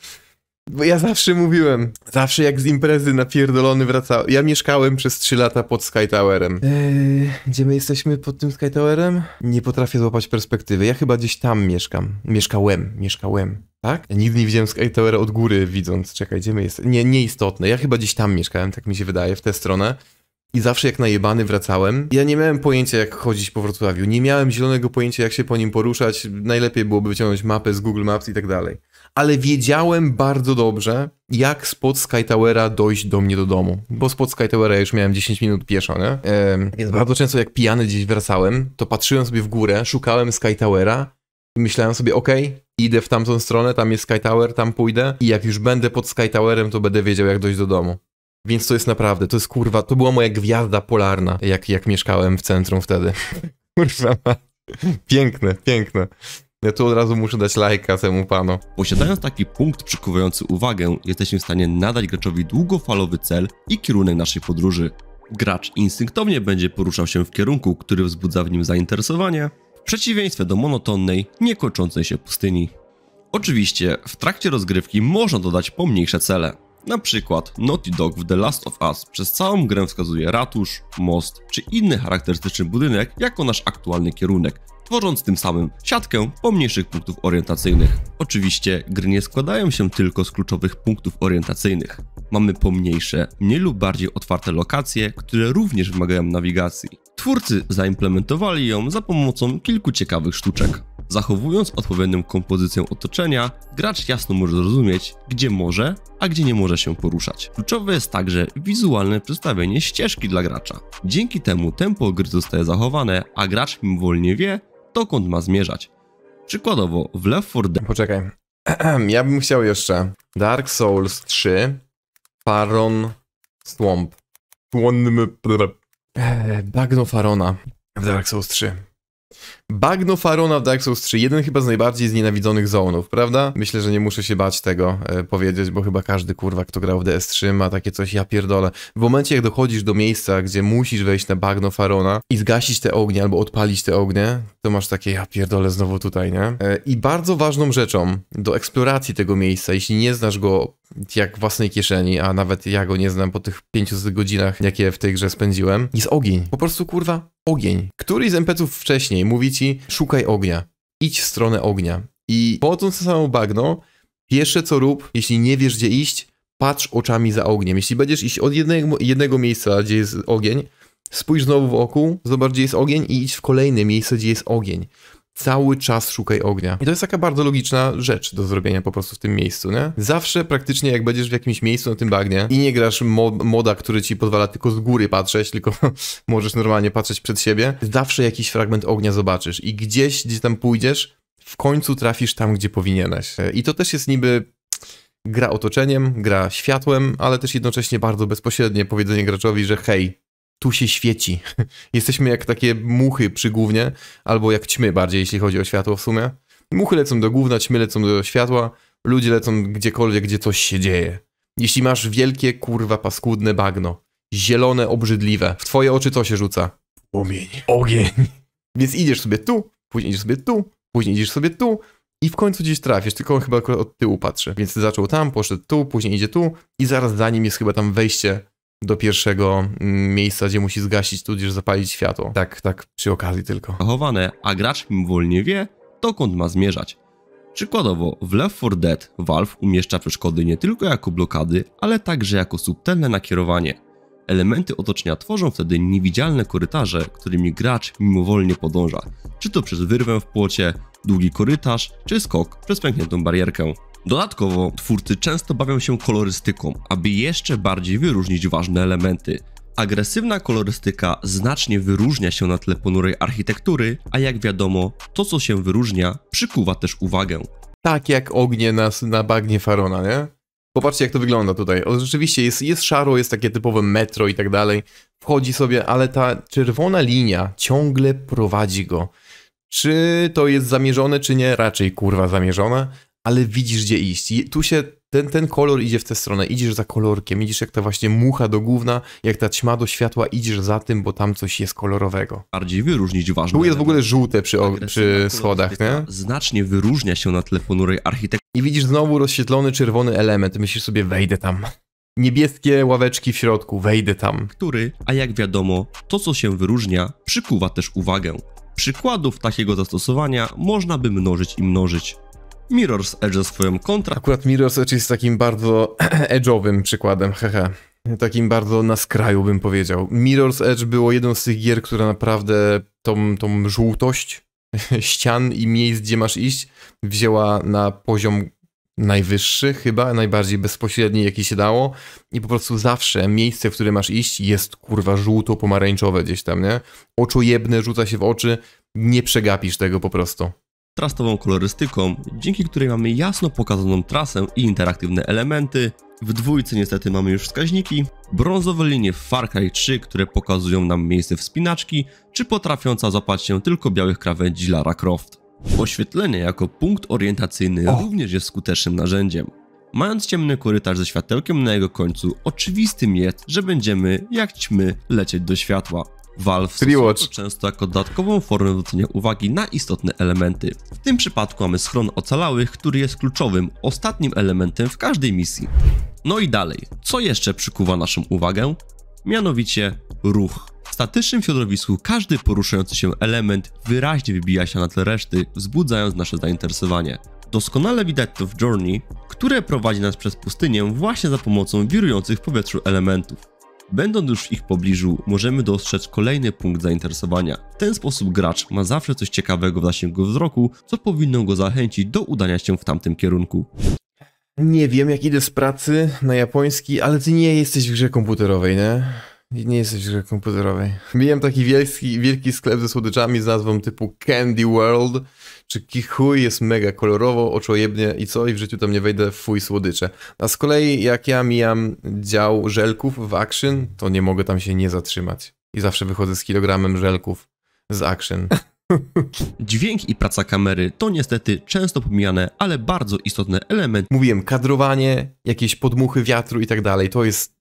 A: Bo ja zawsze mówiłem, zawsze jak z imprezy napierdolony wracałem. Ja mieszkałem przez 3 lata pod Sky Towerem. Eee, gdzie my jesteśmy pod tym Sky Towerem? Nie potrafię złapać perspektywy. Ja chyba gdzieś tam mieszkam. Mieszkałem, mieszkałem. Tak? Ja nigdy nie widziałem Sky Towera od góry widząc. Czekaj, gdzie my jesteśmy? Nie, nieistotne. Ja chyba gdzieś tam mieszkałem, tak mi się wydaje, w tę stronę. I zawsze jak najebany wracałem. Ja nie miałem pojęcia jak chodzić po Wrocławiu. Nie miałem zielonego pojęcia jak się po nim poruszać. Najlepiej byłoby wyciągnąć mapę z Google Maps i tak dalej ale wiedziałem bardzo dobrze, jak spod Skytowera dojść do mnie do domu. Bo spod Skytowera już miałem 10 minut pieszo, nie? Więc bardzo często jak pijany gdzieś wracałem, to patrzyłem sobie w górę, szukałem Skytowera i myślałem sobie, okej, okay, idę w tamtą stronę, tam jest Skytower, tam pójdę i jak już będę pod Skytowerem, to będę wiedział, jak dojść do domu. Więc to jest naprawdę, to jest kurwa, to była moja gwiazda polarna, jak, jak mieszkałem w centrum wtedy.
B: kurwa, piękne, piękne. Ja tu od razu muszę dać lajka temu panu. Posiadając taki punkt przykuwający uwagę, jesteśmy w stanie nadać graczowi długofalowy cel i kierunek naszej podróży. Gracz instynktownie będzie poruszał się w kierunku, który wzbudza w nim zainteresowanie, w przeciwieństwie do monotonnej, niekończącej się pustyni. Oczywiście w trakcie rozgrywki można dodać pomniejsze cele. Na przykład Naughty Dog w The Last of Us przez całą grę wskazuje ratusz, most czy inny charakterystyczny budynek jako nasz aktualny kierunek, tworząc tym samym siatkę pomniejszych punktów orientacyjnych. Oczywiście gry nie składają się tylko z kluczowych punktów orientacyjnych. Mamy pomniejsze, mniej lub bardziej otwarte lokacje, które również wymagają nawigacji. Twórcy zaimplementowali ją za pomocą kilku ciekawych sztuczek. Zachowując odpowiednią kompozycję otoczenia, gracz jasno może zrozumieć, gdzie może, a gdzie nie może się poruszać. Kluczowe jest także wizualne przedstawienie ścieżki dla gracza. Dzięki temu tempo gry zostaje zachowane, a gracz mimowolnie wie, dokąd ma zmierzać. Przykładowo w Left 4 Dead... Poczekaj. Ja bym chciał jeszcze
A: Dark Souls 3 Faron Swamp. Płonny... Bagno Farona w Dark Souls 3. Bagno Farona w Dark Souls 3, jeden chyba z najbardziej znienawidzonych zonów, prawda? Myślę, że nie muszę się bać tego e, powiedzieć, bo chyba każdy kurwa, kto grał w DS3 ma takie coś, ja pierdolę. W momencie jak dochodzisz do miejsca, gdzie musisz wejść na bagno Farona i zgasić te ognie albo odpalić te ognie, to masz takie, ja pierdolę znowu tutaj, nie? E, I bardzo ważną rzeczą do eksploracji tego miejsca, jeśli nie znasz go jak własnej kieszeni, a nawet ja go nie znam po tych 500 godzinach, jakie w tej grze spędziłem, jest ogień. Po prostu kurwa ogień. Któryś z NPC-ów wcześniej mówi ci, szukaj ognia, idź w stronę ognia. I wodząc na samo bagno, pierwsze co rób, jeśli nie wiesz gdzie iść, patrz oczami za ogniem. Jeśli będziesz iść od jednego, jednego miejsca, gdzie jest ogień, spójrz znowu oku, zobacz gdzie jest ogień i idź w kolejne miejsce, gdzie jest ogień cały czas szukaj ognia. I to jest taka bardzo logiczna rzecz do zrobienia po prostu w tym miejscu, nie? Zawsze praktycznie jak będziesz w jakimś miejscu na tym bagnie i nie grasz mod, moda, który ci pozwala tylko z góry patrzeć, tylko możesz normalnie patrzeć przed siebie, zawsze jakiś fragment ognia zobaczysz i gdzieś, gdzie tam pójdziesz, w końcu trafisz tam, gdzie powinieneś. I to też jest niby gra otoczeniem, gra światłem, ale też jednocześnie bardzo bezpośrednie powiedzenie graczowi, że hej, tu się świeci. Jesteśmy jak takie muchy przy głównie, albo jak ćmy bardziej, jeśli chodzi o światło w sumie. Muchy lecą do główna, ćmy lecą do światła, ludzie lecą gdziekolwiek, gdzie coś się dzieje. Jeśli masz wielkie, kurwa, paskudne bagno, zielone, obrzydliwe, w twoje oczy co się rzuca? Płomień. Ogień. Więc idziesz sobie tu, później idziesz sobie tu, później idziesz sobie tu i w końcu gdzieś trafisz, tylko on chyba od tyłu patrzy. Więc zaczął tam, poszedł tu, później idzie tu i zaraz za nim jest chyba tam wejście do pierwszego mm,
B: miejsca, gdzie musi zgasić, tudzież zapalić światło. Tak, tak, przy okazji tylko. Zachowane, a gracz mimowolnie wie, dokąd ma zmierzać. Przykładowo, w Left 4 Dead Valve umieszcza przeszkody nie tylko jako blokady, ale także jako subtelne nakierowanie. Elementy otoczenia tworzą wtedy niewidzialne korytarze, którymi gracz mimowolnie podąża, czy to przez wyrwę w płocie, długi korytarz, czy skok przez pękniętą barierkę. Dodatkowo twórcy często bawią się kolorystyką, aby jeszcze bardziej wyróżnić ważne elementy. Agresywna kolorystyka znacznie wyróżnia się na tle ponurej architektury, a jak wiadomo, to co się wyróżnia przykuwa też uwagę. Tak jak ognie na, na bagnie Farona,
A: nie? Popatrzcie jak to wygląda tutaj. O, rzeczywiście jest, jest szaro, jest takie typowe metro i tak dalej. Wchodzi sobie, ale ta czerwona linia ciągle prowadzi go. Czy to jest zamierzone, czy nie? Raczej kurwa zamierzone, ale widzisz gdzie iść. I tu się ten, ten kolor idzie w tę stronę, idziesz za kolorkiem, idziesz jak ta właśnie mucha do gówna, jak ta ćma do światła, idziesz za tym, bo tam coś jest kolorowego.
B: Bardziej wyróżnić ważne. Tu jest w ogóle żółte przy, o, przy schodach, nie? Znacznie wyróżnia się na tle ponurej architektury. I widzisz znowu rozświetlony czerwony element, myślisz sobie wejdę tam. Niebieskie ławeczki w środku, wejdę tam. Który, a jak wiadomo, to co się wyróżnia, przykuwa też uwagę. Przykładów takiego zastosowania można by mnożyć i mnożyć. Mirror's Edge swoją kontra. Akurat Mirror's Edge
A: jest takim bardzo edge'owym przykładem, hehe. Takim bardzo na skraju bym powiedział. Mirror's Edge było jedną z tych gier, która naprawdę tą, tą żółtość ścian i miejsc, gdzie masz iść, wzięła na poziom najwyższy, chyba najbardziej bezpośredni, jaki się dało. I po prostu zawsze miejsce, w które masz iść, jest kurwa żółto-pomarańczowe gdzieś tam, nie? Oczojebne, rzuca się w oczy, nie przegapisz tego
B: po prostu trastową kolorystyką, dzięki której mamy jasno pokazaną trasę i interaktywne elementy. W dwójce niestety mamy już wskaźniki, brązowe linie w Far Cry 3, które pokazują nam miejsce wspinaczki, czy potrafiąca zapać się tylko białych krawędzi Lara Croft. Oświetlenie jako punkt orientacyjny oh. również jest skutecznym narzędziem. Mając ciemny korytarz ze światełkiem na jego końcu, oczywistym jest, że będziemy, jak ćmy, lecieć do światła. Valve stosuje często jako dodatkową formę zwrócenia uwagi na istotne elementy. W tym przypadku mamy schron ocalałych, który jest kluczowym, ostatnim elementem w każdej misji. No i dalej, co jeszcze przykuwa naszą uwagę? Mianowicie ruch. W statycznym środowisku każdy poruszający się element wyraźnie wybija się na tle reszty, wzbudzając nasze zainteresowanie. Doskonale widać to w Journey, które prowadzi nas przez pustynię właśnie za pomocą wirujących w powietrzu elementów. Będąc już w ich pobliżu, możemy dostrzec kolejny punkt zainteresowania. W ten sposób gracz ma zawsze coś ciekawego w zasięgu wzroku, co powinno go zachęcić do udania się w tamtym kierunku.
A: Nie wiem, jak idę z pracy na japoński, ale ty nie jesteś w grze komputerowej, nie? Nie jesteś w grze komputerowej. Miałem taki wielki, wielki sklep ze słodyczami z nazwą typu Candy World, czy kichuj jest mega kolorowo, oczojebnie i co, i w życiu tam nie wejdę w fuj słodycze. A z kolei jak ja mijam dział żelków w Action, to nie mogę tam się nie zatrzymać. I zawsze wychodzę z kilogramem żelków z Action. Dźwięk i praca kamery to niestety często pomijane, ale bardzo istotny element. Mówiłem, kadrowanie, jakieś podmuchy wiatru i tak dalej. To jest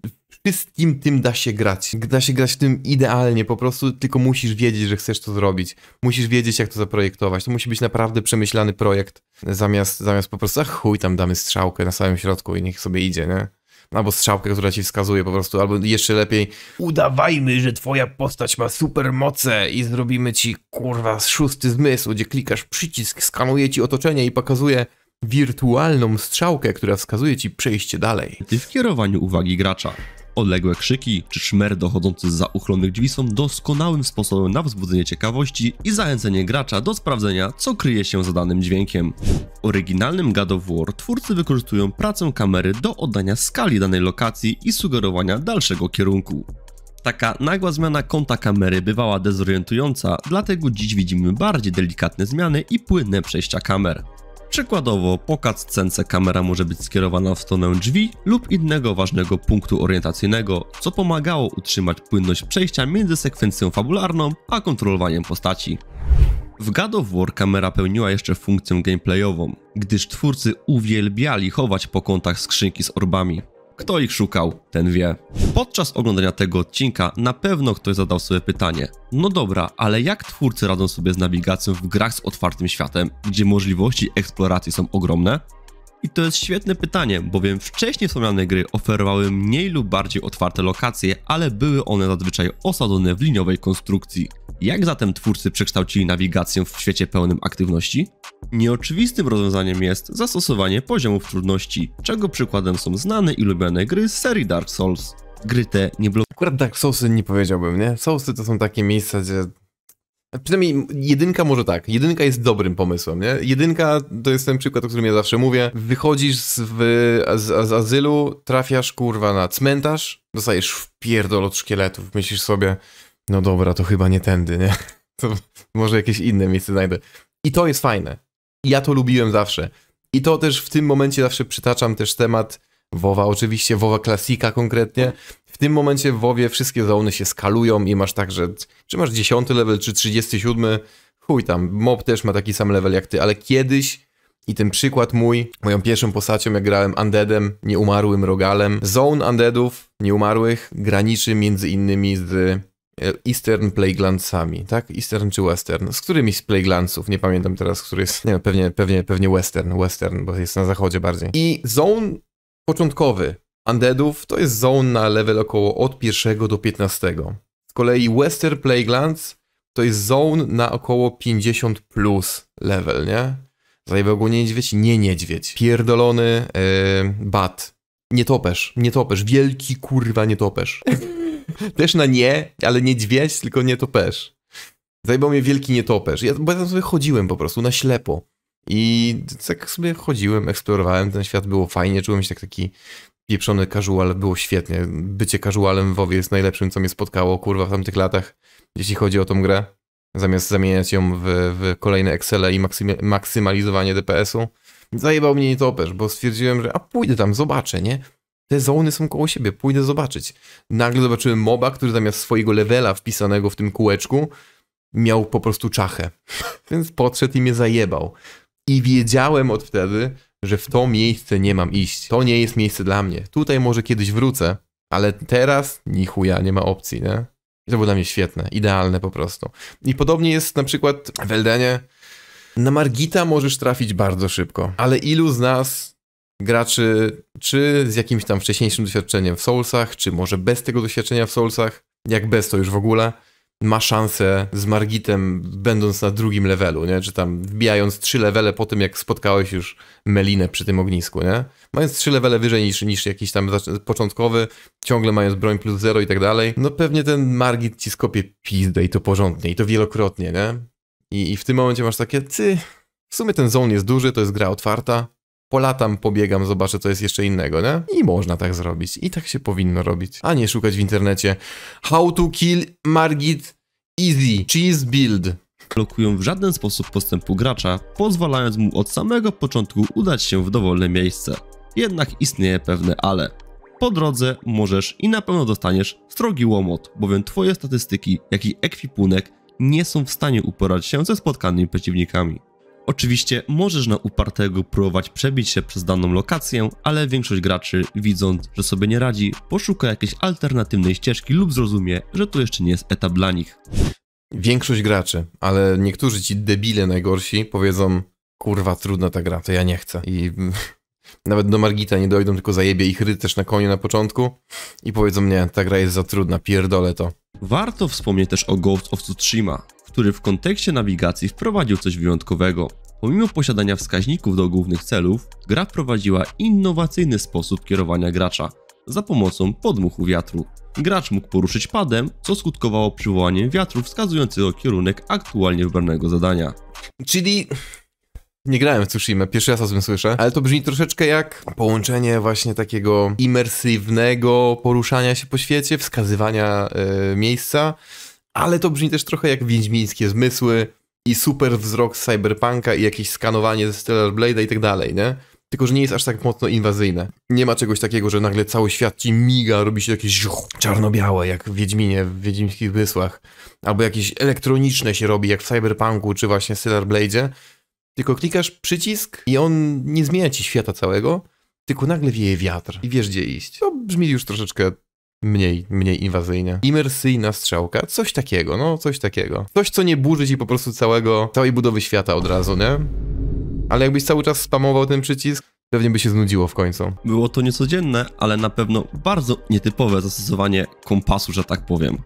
A: wszystkim tym da się grać. Da się grać tym idealnie, po prostu tylko musisz wiedzieć, że chcesz to zrobić. Musisz wiedzieć, jak to zaprojektować. To musi być naprawdę przemyślany projekt, zamiast, zamiast po prostu, ach chuj, tam damy strzałkę na samym środku i niech sobie idzie, nie? albo strzałkę, która ci wskazuje po prostu, albo jeszcze lepiej udawajmy, że twoja postać ma super moce i zrobimy ci kurwa szósty zmysł, gdzie klikasz przycisk, skanuje ci otoczenie i pokazuje wirtualną strzałkę, która wskazuje ci
B: przejście dalej. Ty w kierowaniu uwagi gracza. Odległe krzyki czy szmer dochodzący z zauchlonych drzwi są doskonałym sposobem na wzbudzenie ciekawości i zachęcenie gracza do sprawdzenia, co kryje się za danym dźwiękiem. W oryginalnym God of War twórcy wykorzystują pracę kamery do oddania skali danej lokacji i sugerowania dalszego kierunku. Taka nagła zmiana kąta kamery bywała dezorientująca, dlatego dziś widzimy bardziej delikatne zmiany i płynne przejścia kamer. Przykładowo, po cutscence kamera może być skierowana w stronę drzwi lub innego ważnego punktu orientacyjnego, co pomagało utrzymać płynność przejścia między sekwencją fabularną a kontrolowaniem postaci. W God of War kamera pełniła jeszcze funkcję gameplayową, gdyż twórcy uwielbiali chować po kątach skrzynki z orbami. Kto ich szukał, ten wie. Podczas oglądania tego odcinka na pewno ktoś zadał sobie pytanie. No dobra, ale jak twórcy radzą sobie z nawigacją w grach z otwartym światem, gdzie możliwości eksploracji są ogromne? I to jest świetne pytanie, bowiem wcześniej wspomniane gry oferowały mniej lub bardziej otwarte lokacje, ale były one zazwyczaj osadzone w liniowej konstrukcji. Jak zatem twórcy przekształcili nawigację w świecie pełnym aktywności? Nieoczywistym rozwiązaniem jest zastosowanie poziomów trudności, czego przykładem są znane i lubiane gry z serii Dark Souls. Gry te nie blokują... Akurat Dark Soulsy nie
A: powiedziałbym, nie? Soulsy to są takie miejsca, gdzie Przynajmniej jedynka może tak. Jedynka jest dobrym pomysłem, nie? Jedynka to jest ten przykład, o którym ja zawsze mówię. Wychodzisz z, w, z, z azylu, trafiasz kurwa na cmentarz, dostajesz w pierdol od szkieletów. Myślisz sobie, no dobra, to chyba nie tędy, nie? To może jakieś inne miejsce znajdę. I to jest fajne. Ja to lubiłem zawsze. I to też w tym momencie zawsze przytaczam też temat WoWa, oczywiście WoWa klasika konkretnie. W tym momencie w WoWie wszystkie zony się skalują i masz tak, że czy masz 10 level, czy 37, chuj tam, mob też ma taki sam level jak ty, ale kiedyś i ten przykład mój, moją pierwszą postacią jak grałem Undeadem, nieumarłym Rogalem, zone Undeadów, nieumarłych graniczy między innymi z E, Eastern sami, tak? Eastern czy Western? Z którymi z Playlandsów? Nie pamiętam teraz, który jest. Nie, pewnie, pewnie, pewnie Western, Western, bo jest na zachodzie bardziej. I zone początkowy Undeadów to jest zone na level około od 1 do 15. Z kolei Western Playlands to jest zone na około 50 plus level, nie? Zajebał go nie niedźwiedź, nie niedźwiedź. Pierdolony yy, bat. Nietoperz, nietoperz, wielki kurwa nietoperz. Też na nie, ale niedźwiedź, tylko nietoperz. Zajebał mnie wielki nietoperz. Ja, bo ja tam sobie chodziłem po prostu na ślepo. I tak sobie chodziłem, eksplorowałem ten świat, było fajnie, czułem się tak taki pieprzony casual, było świetnie. Bycie casualem w WoWie jest najlepszym, co mnie spotkało, kurwa, w tamtych latach, jeśli chodzi o tą grę. Zamiast zamieniać ją w, w kolejne Excele i maksymalizowanie DPS-u. Zajebał mnie nietoperz, bo stwierdziłem, że a pójdę tam, zobaczę, nie? Te zony są koło siebie, pójdę zobaczyć. Nagle zobaczyłem moba, który zamiast swojego levela wpisanego w tym kółeczku miał po prostu czachę. Więc podszedł i mnie zajebał. I wiedziałem od wtedy, że w to miejsce nie mam iść. To nie jest miejsce dla mnie. Tutaj może kiedyś wrócę, ale teraz ni chuja, nie ma opcji, nie? I to było dla mnie świetne, idealne po prostu. I podobnie jest na przykład w Eldenie. Na Margita możesz trafić bardzo szybko, ale ilu z nas graczy, czy z jakimś tam wcześniejszym doświadczeniem w Soulsach, czy może bez tego doświadczenia w Soulsach, jak bez to już w ogóle, ma szansę z Margitem, będąc na drugim levelu, nie? Czy tam wbijając trzy levele po tym, jak spotkałeś już Melinę przy tym ognisku, nie? Mając trzy levele wyżej niż, niż jakiś tam początkowy, ciągle mając broń plus zero i tak dalej, no pewnie ten Margit ci skopie pizdę i to porządnie, i to wielokrotnie, nie? I, i w tym momencie masz takie, ty, w sumie ten zone jest duży, to jest gra otwarta, polatam, pobiegam, zobaczę, co jest jeszcze innego, nie? I można tak zrobić. I tak się powinno robić. A nie szukać w internecie How to
B: kill Margit Easy Cheese Build blokują w żaden sposób postępu gracza, pozwalając mu od samego początku udać się w dowolne miejsce. Jednak istnieje pewne ale. Po drodze możesz i na pewno dostaniesz strogi łomot, bowiem twoje statystyki, jak i ekwipunek nie są w stanie uporać się ze spotkanymi przeciwnikami. Oczywiście możesz na upartego próbować przebić się przez daną lokację, ale większość graczy, widząc, że sobie nie radzi, poszuka jakiejś alternatywnej ścieżki lub zrozumie, że to jeszcze nie jest etap dla nich.
A: Większość graczy,
B: ale niektórzy ci debile najgorsi
A: powiedzą kurwa trudna ta gra, to ja nie chcę i nawet do Margita nie dojdą, tylko zajebie ich rycerz na konie na początku i powiedzą nie, ta gra jest za trudna, pierdolę to.
B: Warto wspomnieć też o Ghost of Tsushima, który w kontekście nawigacji wprowadził coś wyjątkowego. Pomimo posiadania wskaźników do głównych celów, gra wprowadziła innowacyjny sposób kierowania gracza za pomocą podmuchu wiatru. Gracz mógł poruszyć padem, co skutkowało przywołaniem wiatru wskazującego kierunek aktualnie wybranego zadania. Czyli
A: nie grałem w Tsushima, pierwszy raz o tym słyszę, ale to brzmi troszeczkę jak połączenie właśnie takiego imersywnego poruszania się po świecie, wskazywania yy, miejsca ale to brzmi też trochę jak Wiedźmińskie zmysły i super wzrok z cyberpunka i jakieś skanowanie ze Stellar Blade'a i tak dalej, nie? Tylko, że nie jest aż tak mocno inwazyjne. Nie ma czegoś takiego, że nagle cały świat ci miga, robi się jakieś czarno-białe, jak w Wiedźminie, w Wiedźmińskich Wysłach. Albo jakieś elektroniczne się robi, jak w Cyberpunku, czy właśnie Stellar Blade'zie. Tylko klikasz przycisk i on nie zmienia ci świata całego, tylko nagle wieje wiatr i wiesz gdzie iść. To brzmi już troszeczkę mniej, mniej inwazyjnie. Imersyjna strzałka, coś takiego, no coś takiego. Coś, co nie burzy ci po prostu całego, całej budowy świata od razu,
B: nie? Ale jakbyś cały czas spamował ten przycisk, pewnie by się znudziło w końcu. Było to niecodzienne, ale na pewno bardzo nietypowe zastosowanie kompasu, że tak powiem.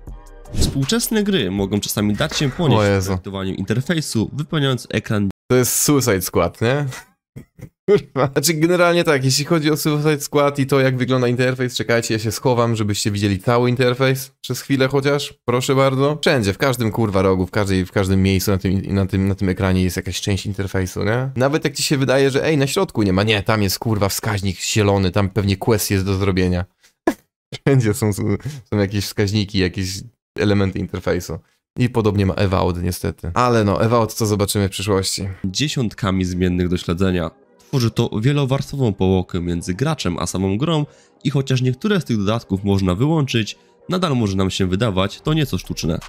B: Współczesne gry mogą czasami dać się ponieść w projektowaniu interfejsu, wypełniając ekran. To jest Suicide Squad, nie?
A: Kurwa. Znaczy generalnie tak, jeśli chodzi o Suicide Squad i to jak wygląda interfejs, czekajcie, ja się schowam, żebyście widzieli cały interfejs przez chwilę chociaż, proszę bardzo. Wszędzie, w każdym kurwa rogu, w, każdej, w każdym miejscu na tym, na, tym, na tym ekranie jest jakaś część interfejsu, nie? Nawet jak ci się wydaje, że ej, na środku nie ma, nie, tam jest kurwa wskaźnik zielony, tam pewnie quest jest do zrobienia. Wszędzie są, są, jakieś wskaźniki, jakieś elementy interfejsu. I podobnie ma Evaud niestety. Ale no, Evaud to zobaczymy w przyszłości.
B: Dziesiątkami zmiennych do śledzenia Tworzy to wielowarstwową połokę między graczem a samą grą i chociaż niektóre z tych dodatków można wyłączyć, nadal może nam się wydawać to nieco sztuczne.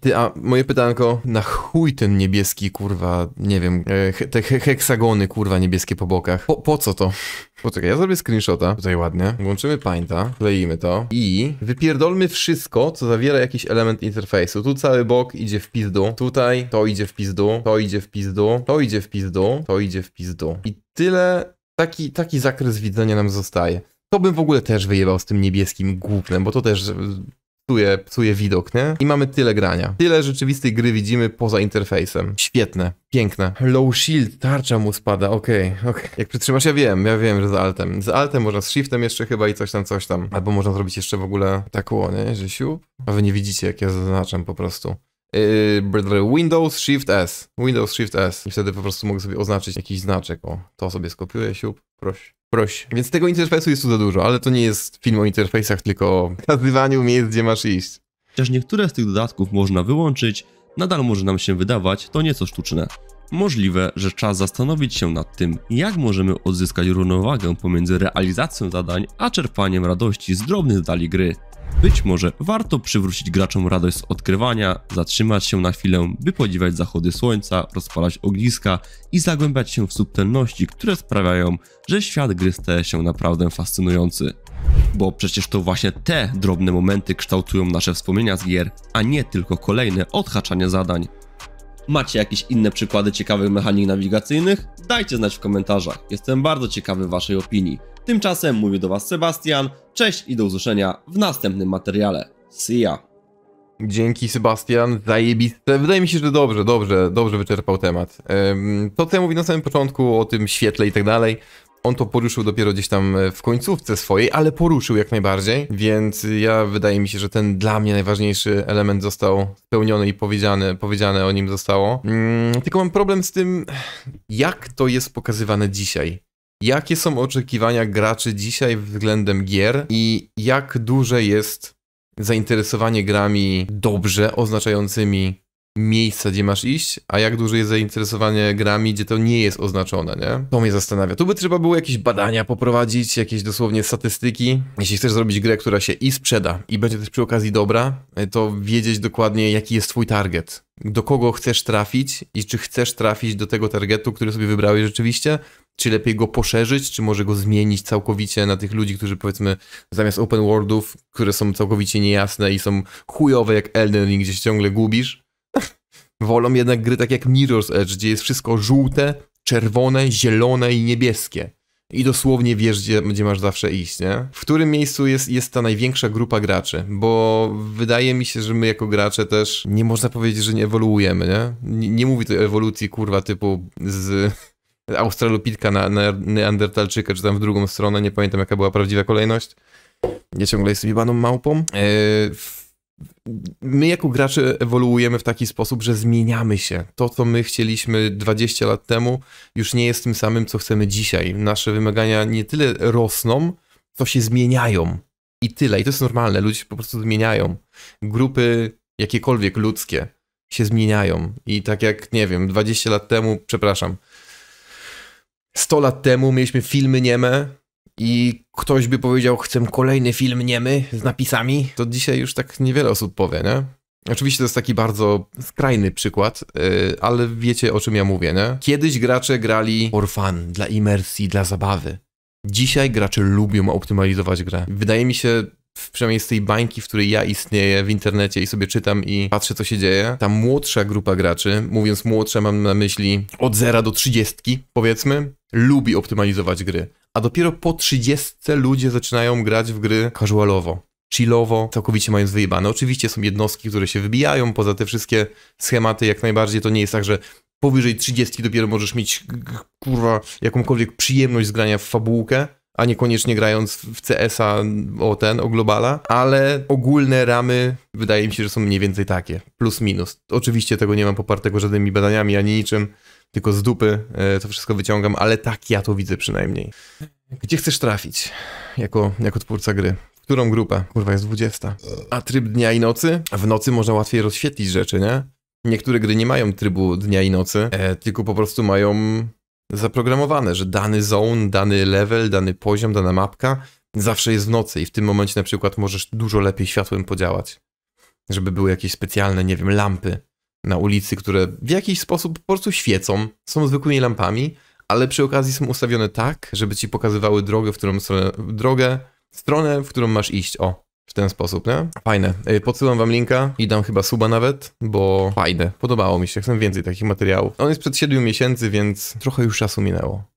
B: Ty, a moje pytanko, na chuj ten niebieski, kurwa, nie
A: wiem, e, he, te he, heksagony, kurwa, niebieskie po bokach. Po, po co to? Poczekaj, ja zrobię screenshota, tutaj ładnie. Włączymy Paint'a, kleimy to i wypierdolmy wszystko, co zawiera jakiś element interfejsu. Tu cały bok idzie w pizdu, tutaj to idzie w pizdu, to idzie w pizdu, to idzie w pizdu, to idzie w pizdu. I tyle, taki, taki zakres widzenia nam zostaje. To bym w ogóle też wyjebał z tym niebieskim głupnem, bo to też psuje, psuje widok, nie? I mamy tyle grania. Tyle rzeczywistej gry widzimy poza interfejsem. Świetne. Piękne. Low shield, tarcza mu spada, okej, okay, okej. Okay. Jak przytrzymasz, ja wiem, ja wiem, że z altem. Z altem można z shiftem jeszcze chyba i coś tam, coś tam. Albo można zrobić jeszcze w ogóle tak nie, że A wy nie widzicie, jak ja zaznaczam po prostu. Yy, Windows Shift S. Windows Shift S. I wtedy po prostu mogę sobie oznaczyć jakiś znaczek. O, to sobie skopiuję, siup, proś. Proś. Więc tego interfejsu
B: jest tu za dużo, ale to nie jest film o interfejsach, tylko o nazywaniu miejsc, gdzie masz iść. Chociaż niektóre z tych dodatków można wyłączyć, nadal może nam się wydawać to nieco sztuczne. Możliwe, że czas zastanowić się nad tym, jak możemy odzyskać równowagę pomiędzy realizacją zadań a czerpaniem radości z drobnych dali gry. Być może warto przywrócić graczom radość z odkrywania, zatrzymać się na chwilę, by podziwiać zachody słońca, rozpalać ogniska i zagłębiać się w subtelności, które sprawiają, że świat gry staje się naprawdę fascynujący. Bo przecież to właśnie te drobne momenty kształtują nasze wspomnienia z gier, a nie tylko kolejne odhaczanie zadań. Macie jakieś inne przykłady ciekawych mechanik nawigacyjnych? Dajcie znać w komentarzach. Jestem bardzo ciekawy Waszej opinii. Tymczasem mówię do Was Sebastian. Cześć i do usłyszenia w następnym materiale. See ya!
A: Dzięki Sebastian, zajebiste. Wydaje mi się, że dobrze, dobrze, dobrze wyczerpał temat. To, co ja mówię na samym początku o tym świetle i tak dalej, on to poruszył dopiero gdzieś tam e, w końcówce swojej, ale poruszył jak najbardziej, więc ja wydaje mi się, że ten dla mnie najważniejszy element został spełniony i powiedziane, powiedziane o nim zostało. Mm, tylko mam problem z tym, jak to jest pokazywane dzisiaj. Jakie są oczekiwania graczy dzisiaj względem gier i jak duże jest zainteresowanie grami dobrze oznaczającymi miejsca, gdzie masz iść, a jak duże jest zainteresowanie grami, gdzie to nie jest oznaczone, nie? To mnie zastanawia. Tu by trzeba było jakieś badania poprowadzić, jakieś dosłownie statystyki. Jeśli chcesz zrobić grę, która się i sprzeda, i będzie też przy okazji dobra, y, to wiedzieć dokładnie, jaki jest twój target. Do kogo chcesz trafić i czy chcesz trafić do tego targetu, który sobie wybrałeś rzeczywiście, czy lepiej go poszerzyć, czy może go zmienić całkowicie na tych ludzi, którzy powiedzmy zamiast open worldów, które są całkowicie niejasne i są chujowe jak Elden Ring, gdzie się ciągle gubisz, Wolą jednak gry tak jak Mirror's Edge, gdzie jest wszystko żółte, czerwone, zielone i niebieskie. I dosłownie wiesz, gdzie, gdzie masz zawsze iść, nie? W którym miejscu jest, jest ta największa grupa graczy? Bo wydaje mi się, że my jako gracze też nie można powiedzieć, że nie ewoluujemy, nie? Nie, nie mówię tu o ewolucji, kurwa, typu z Australopitka na, na Neandertalczyka, czy tam w drugą stronę, nie pamiętam jaka była prawdziwa kolejność. Ja ciągle jestem jebaną małpą. Yy, my jako gracze ewoluujemy w taki sposób, że zmieniamy się. To, co my chcieliśmy 20 lat temu, już nie jest tym samym, co chcemy dzisiaj. Nasze wymagania nie tyle rosną, co się zmieniają. I tyle. I to jest normalne. Ludzie się po prostu zmieniają. Grupy jakiekolwiek ludzkie się zmieniają. I tak jak, nie wiem, 20 lat temu, przepraszam, 100 lat temu mieliśmy filmy nieme, i ktoś by powiedział, chcę kolejny film niemy z napisami, to dzisiaj już tak niewiele osób powie, nie? Oczywiście to jest taki bardzo skrajny przykład, yy, ale wiecie o czym ja mówię, nie? Kiedyś gracze grali for fun, dla imersji, dla zabawy. Dzisiaj gracze lubią optymalizować grę. Wydaje mi się, przynajmniej z tej bańki, w której ja istnieję w internecie i sobie czytam i patrzę, co się dzieje, ta młodsza grupa graczy, mówiąc młodsza, mam na myśli od 0 do 30, powiedzmy, lubi optymalizować gry a dopiero po 30 ludzie zaczynają grać w gry casualowo. Chillowo, całkowicie mając wyjebane. Oczywiście są jednostki, które się wybijają poza te wszystkie schematy, jak najbardziej. To nie jest tak, że powyżej 30 dopiero możesz mieć, kurwa, jakąkolwiek przyjemność z grania w fabułkę, a niekoniecznie grając w CS-a o ten, o globala, ale ogólne ramy wydaje mi się, że są mniej więcej takie, plus minus. Oczywiście tego nie mam popartego żadnymi badaniami ani niczym, tylko z dupy e, to wszystko wyciągam, ale tak ja to widzę przynajmniej. Gdzie chcesz trafić jako, jako twórca gry? którą grupę? Kurwa, jest 20. A tryb dnia i nocy? W nocy można łatwiej rozświetlić rzeczy, nie? Niektóre gry nie mają trybu dnia i nocy, e, tylko po prostu mają zaprogramowane, że dany zone, dany level, dany poziom, dana mapka zawsze jest w nocy i w tym momencie na przykład możesz dużo lepiej światłem podziałać. Żeby były jakieś specjalne, nie wiem, lampy, na ulicy, które w jakiś sposób po prostu świecą, są zwykłymi lampami, ale przy okazji są ustawione tak, żeby ci pokazywały drogę, w którą stronę, drogę, stronę, w którą masz iść. O, w ten sposób, nie? Fajne. Podsyłam wam linka i dam chyba suba nawet, bo fajne. Podobało mi się, chcę więcej takich materiałów. On jest przed 7 miesięcy, więc trochę już czasu minęło.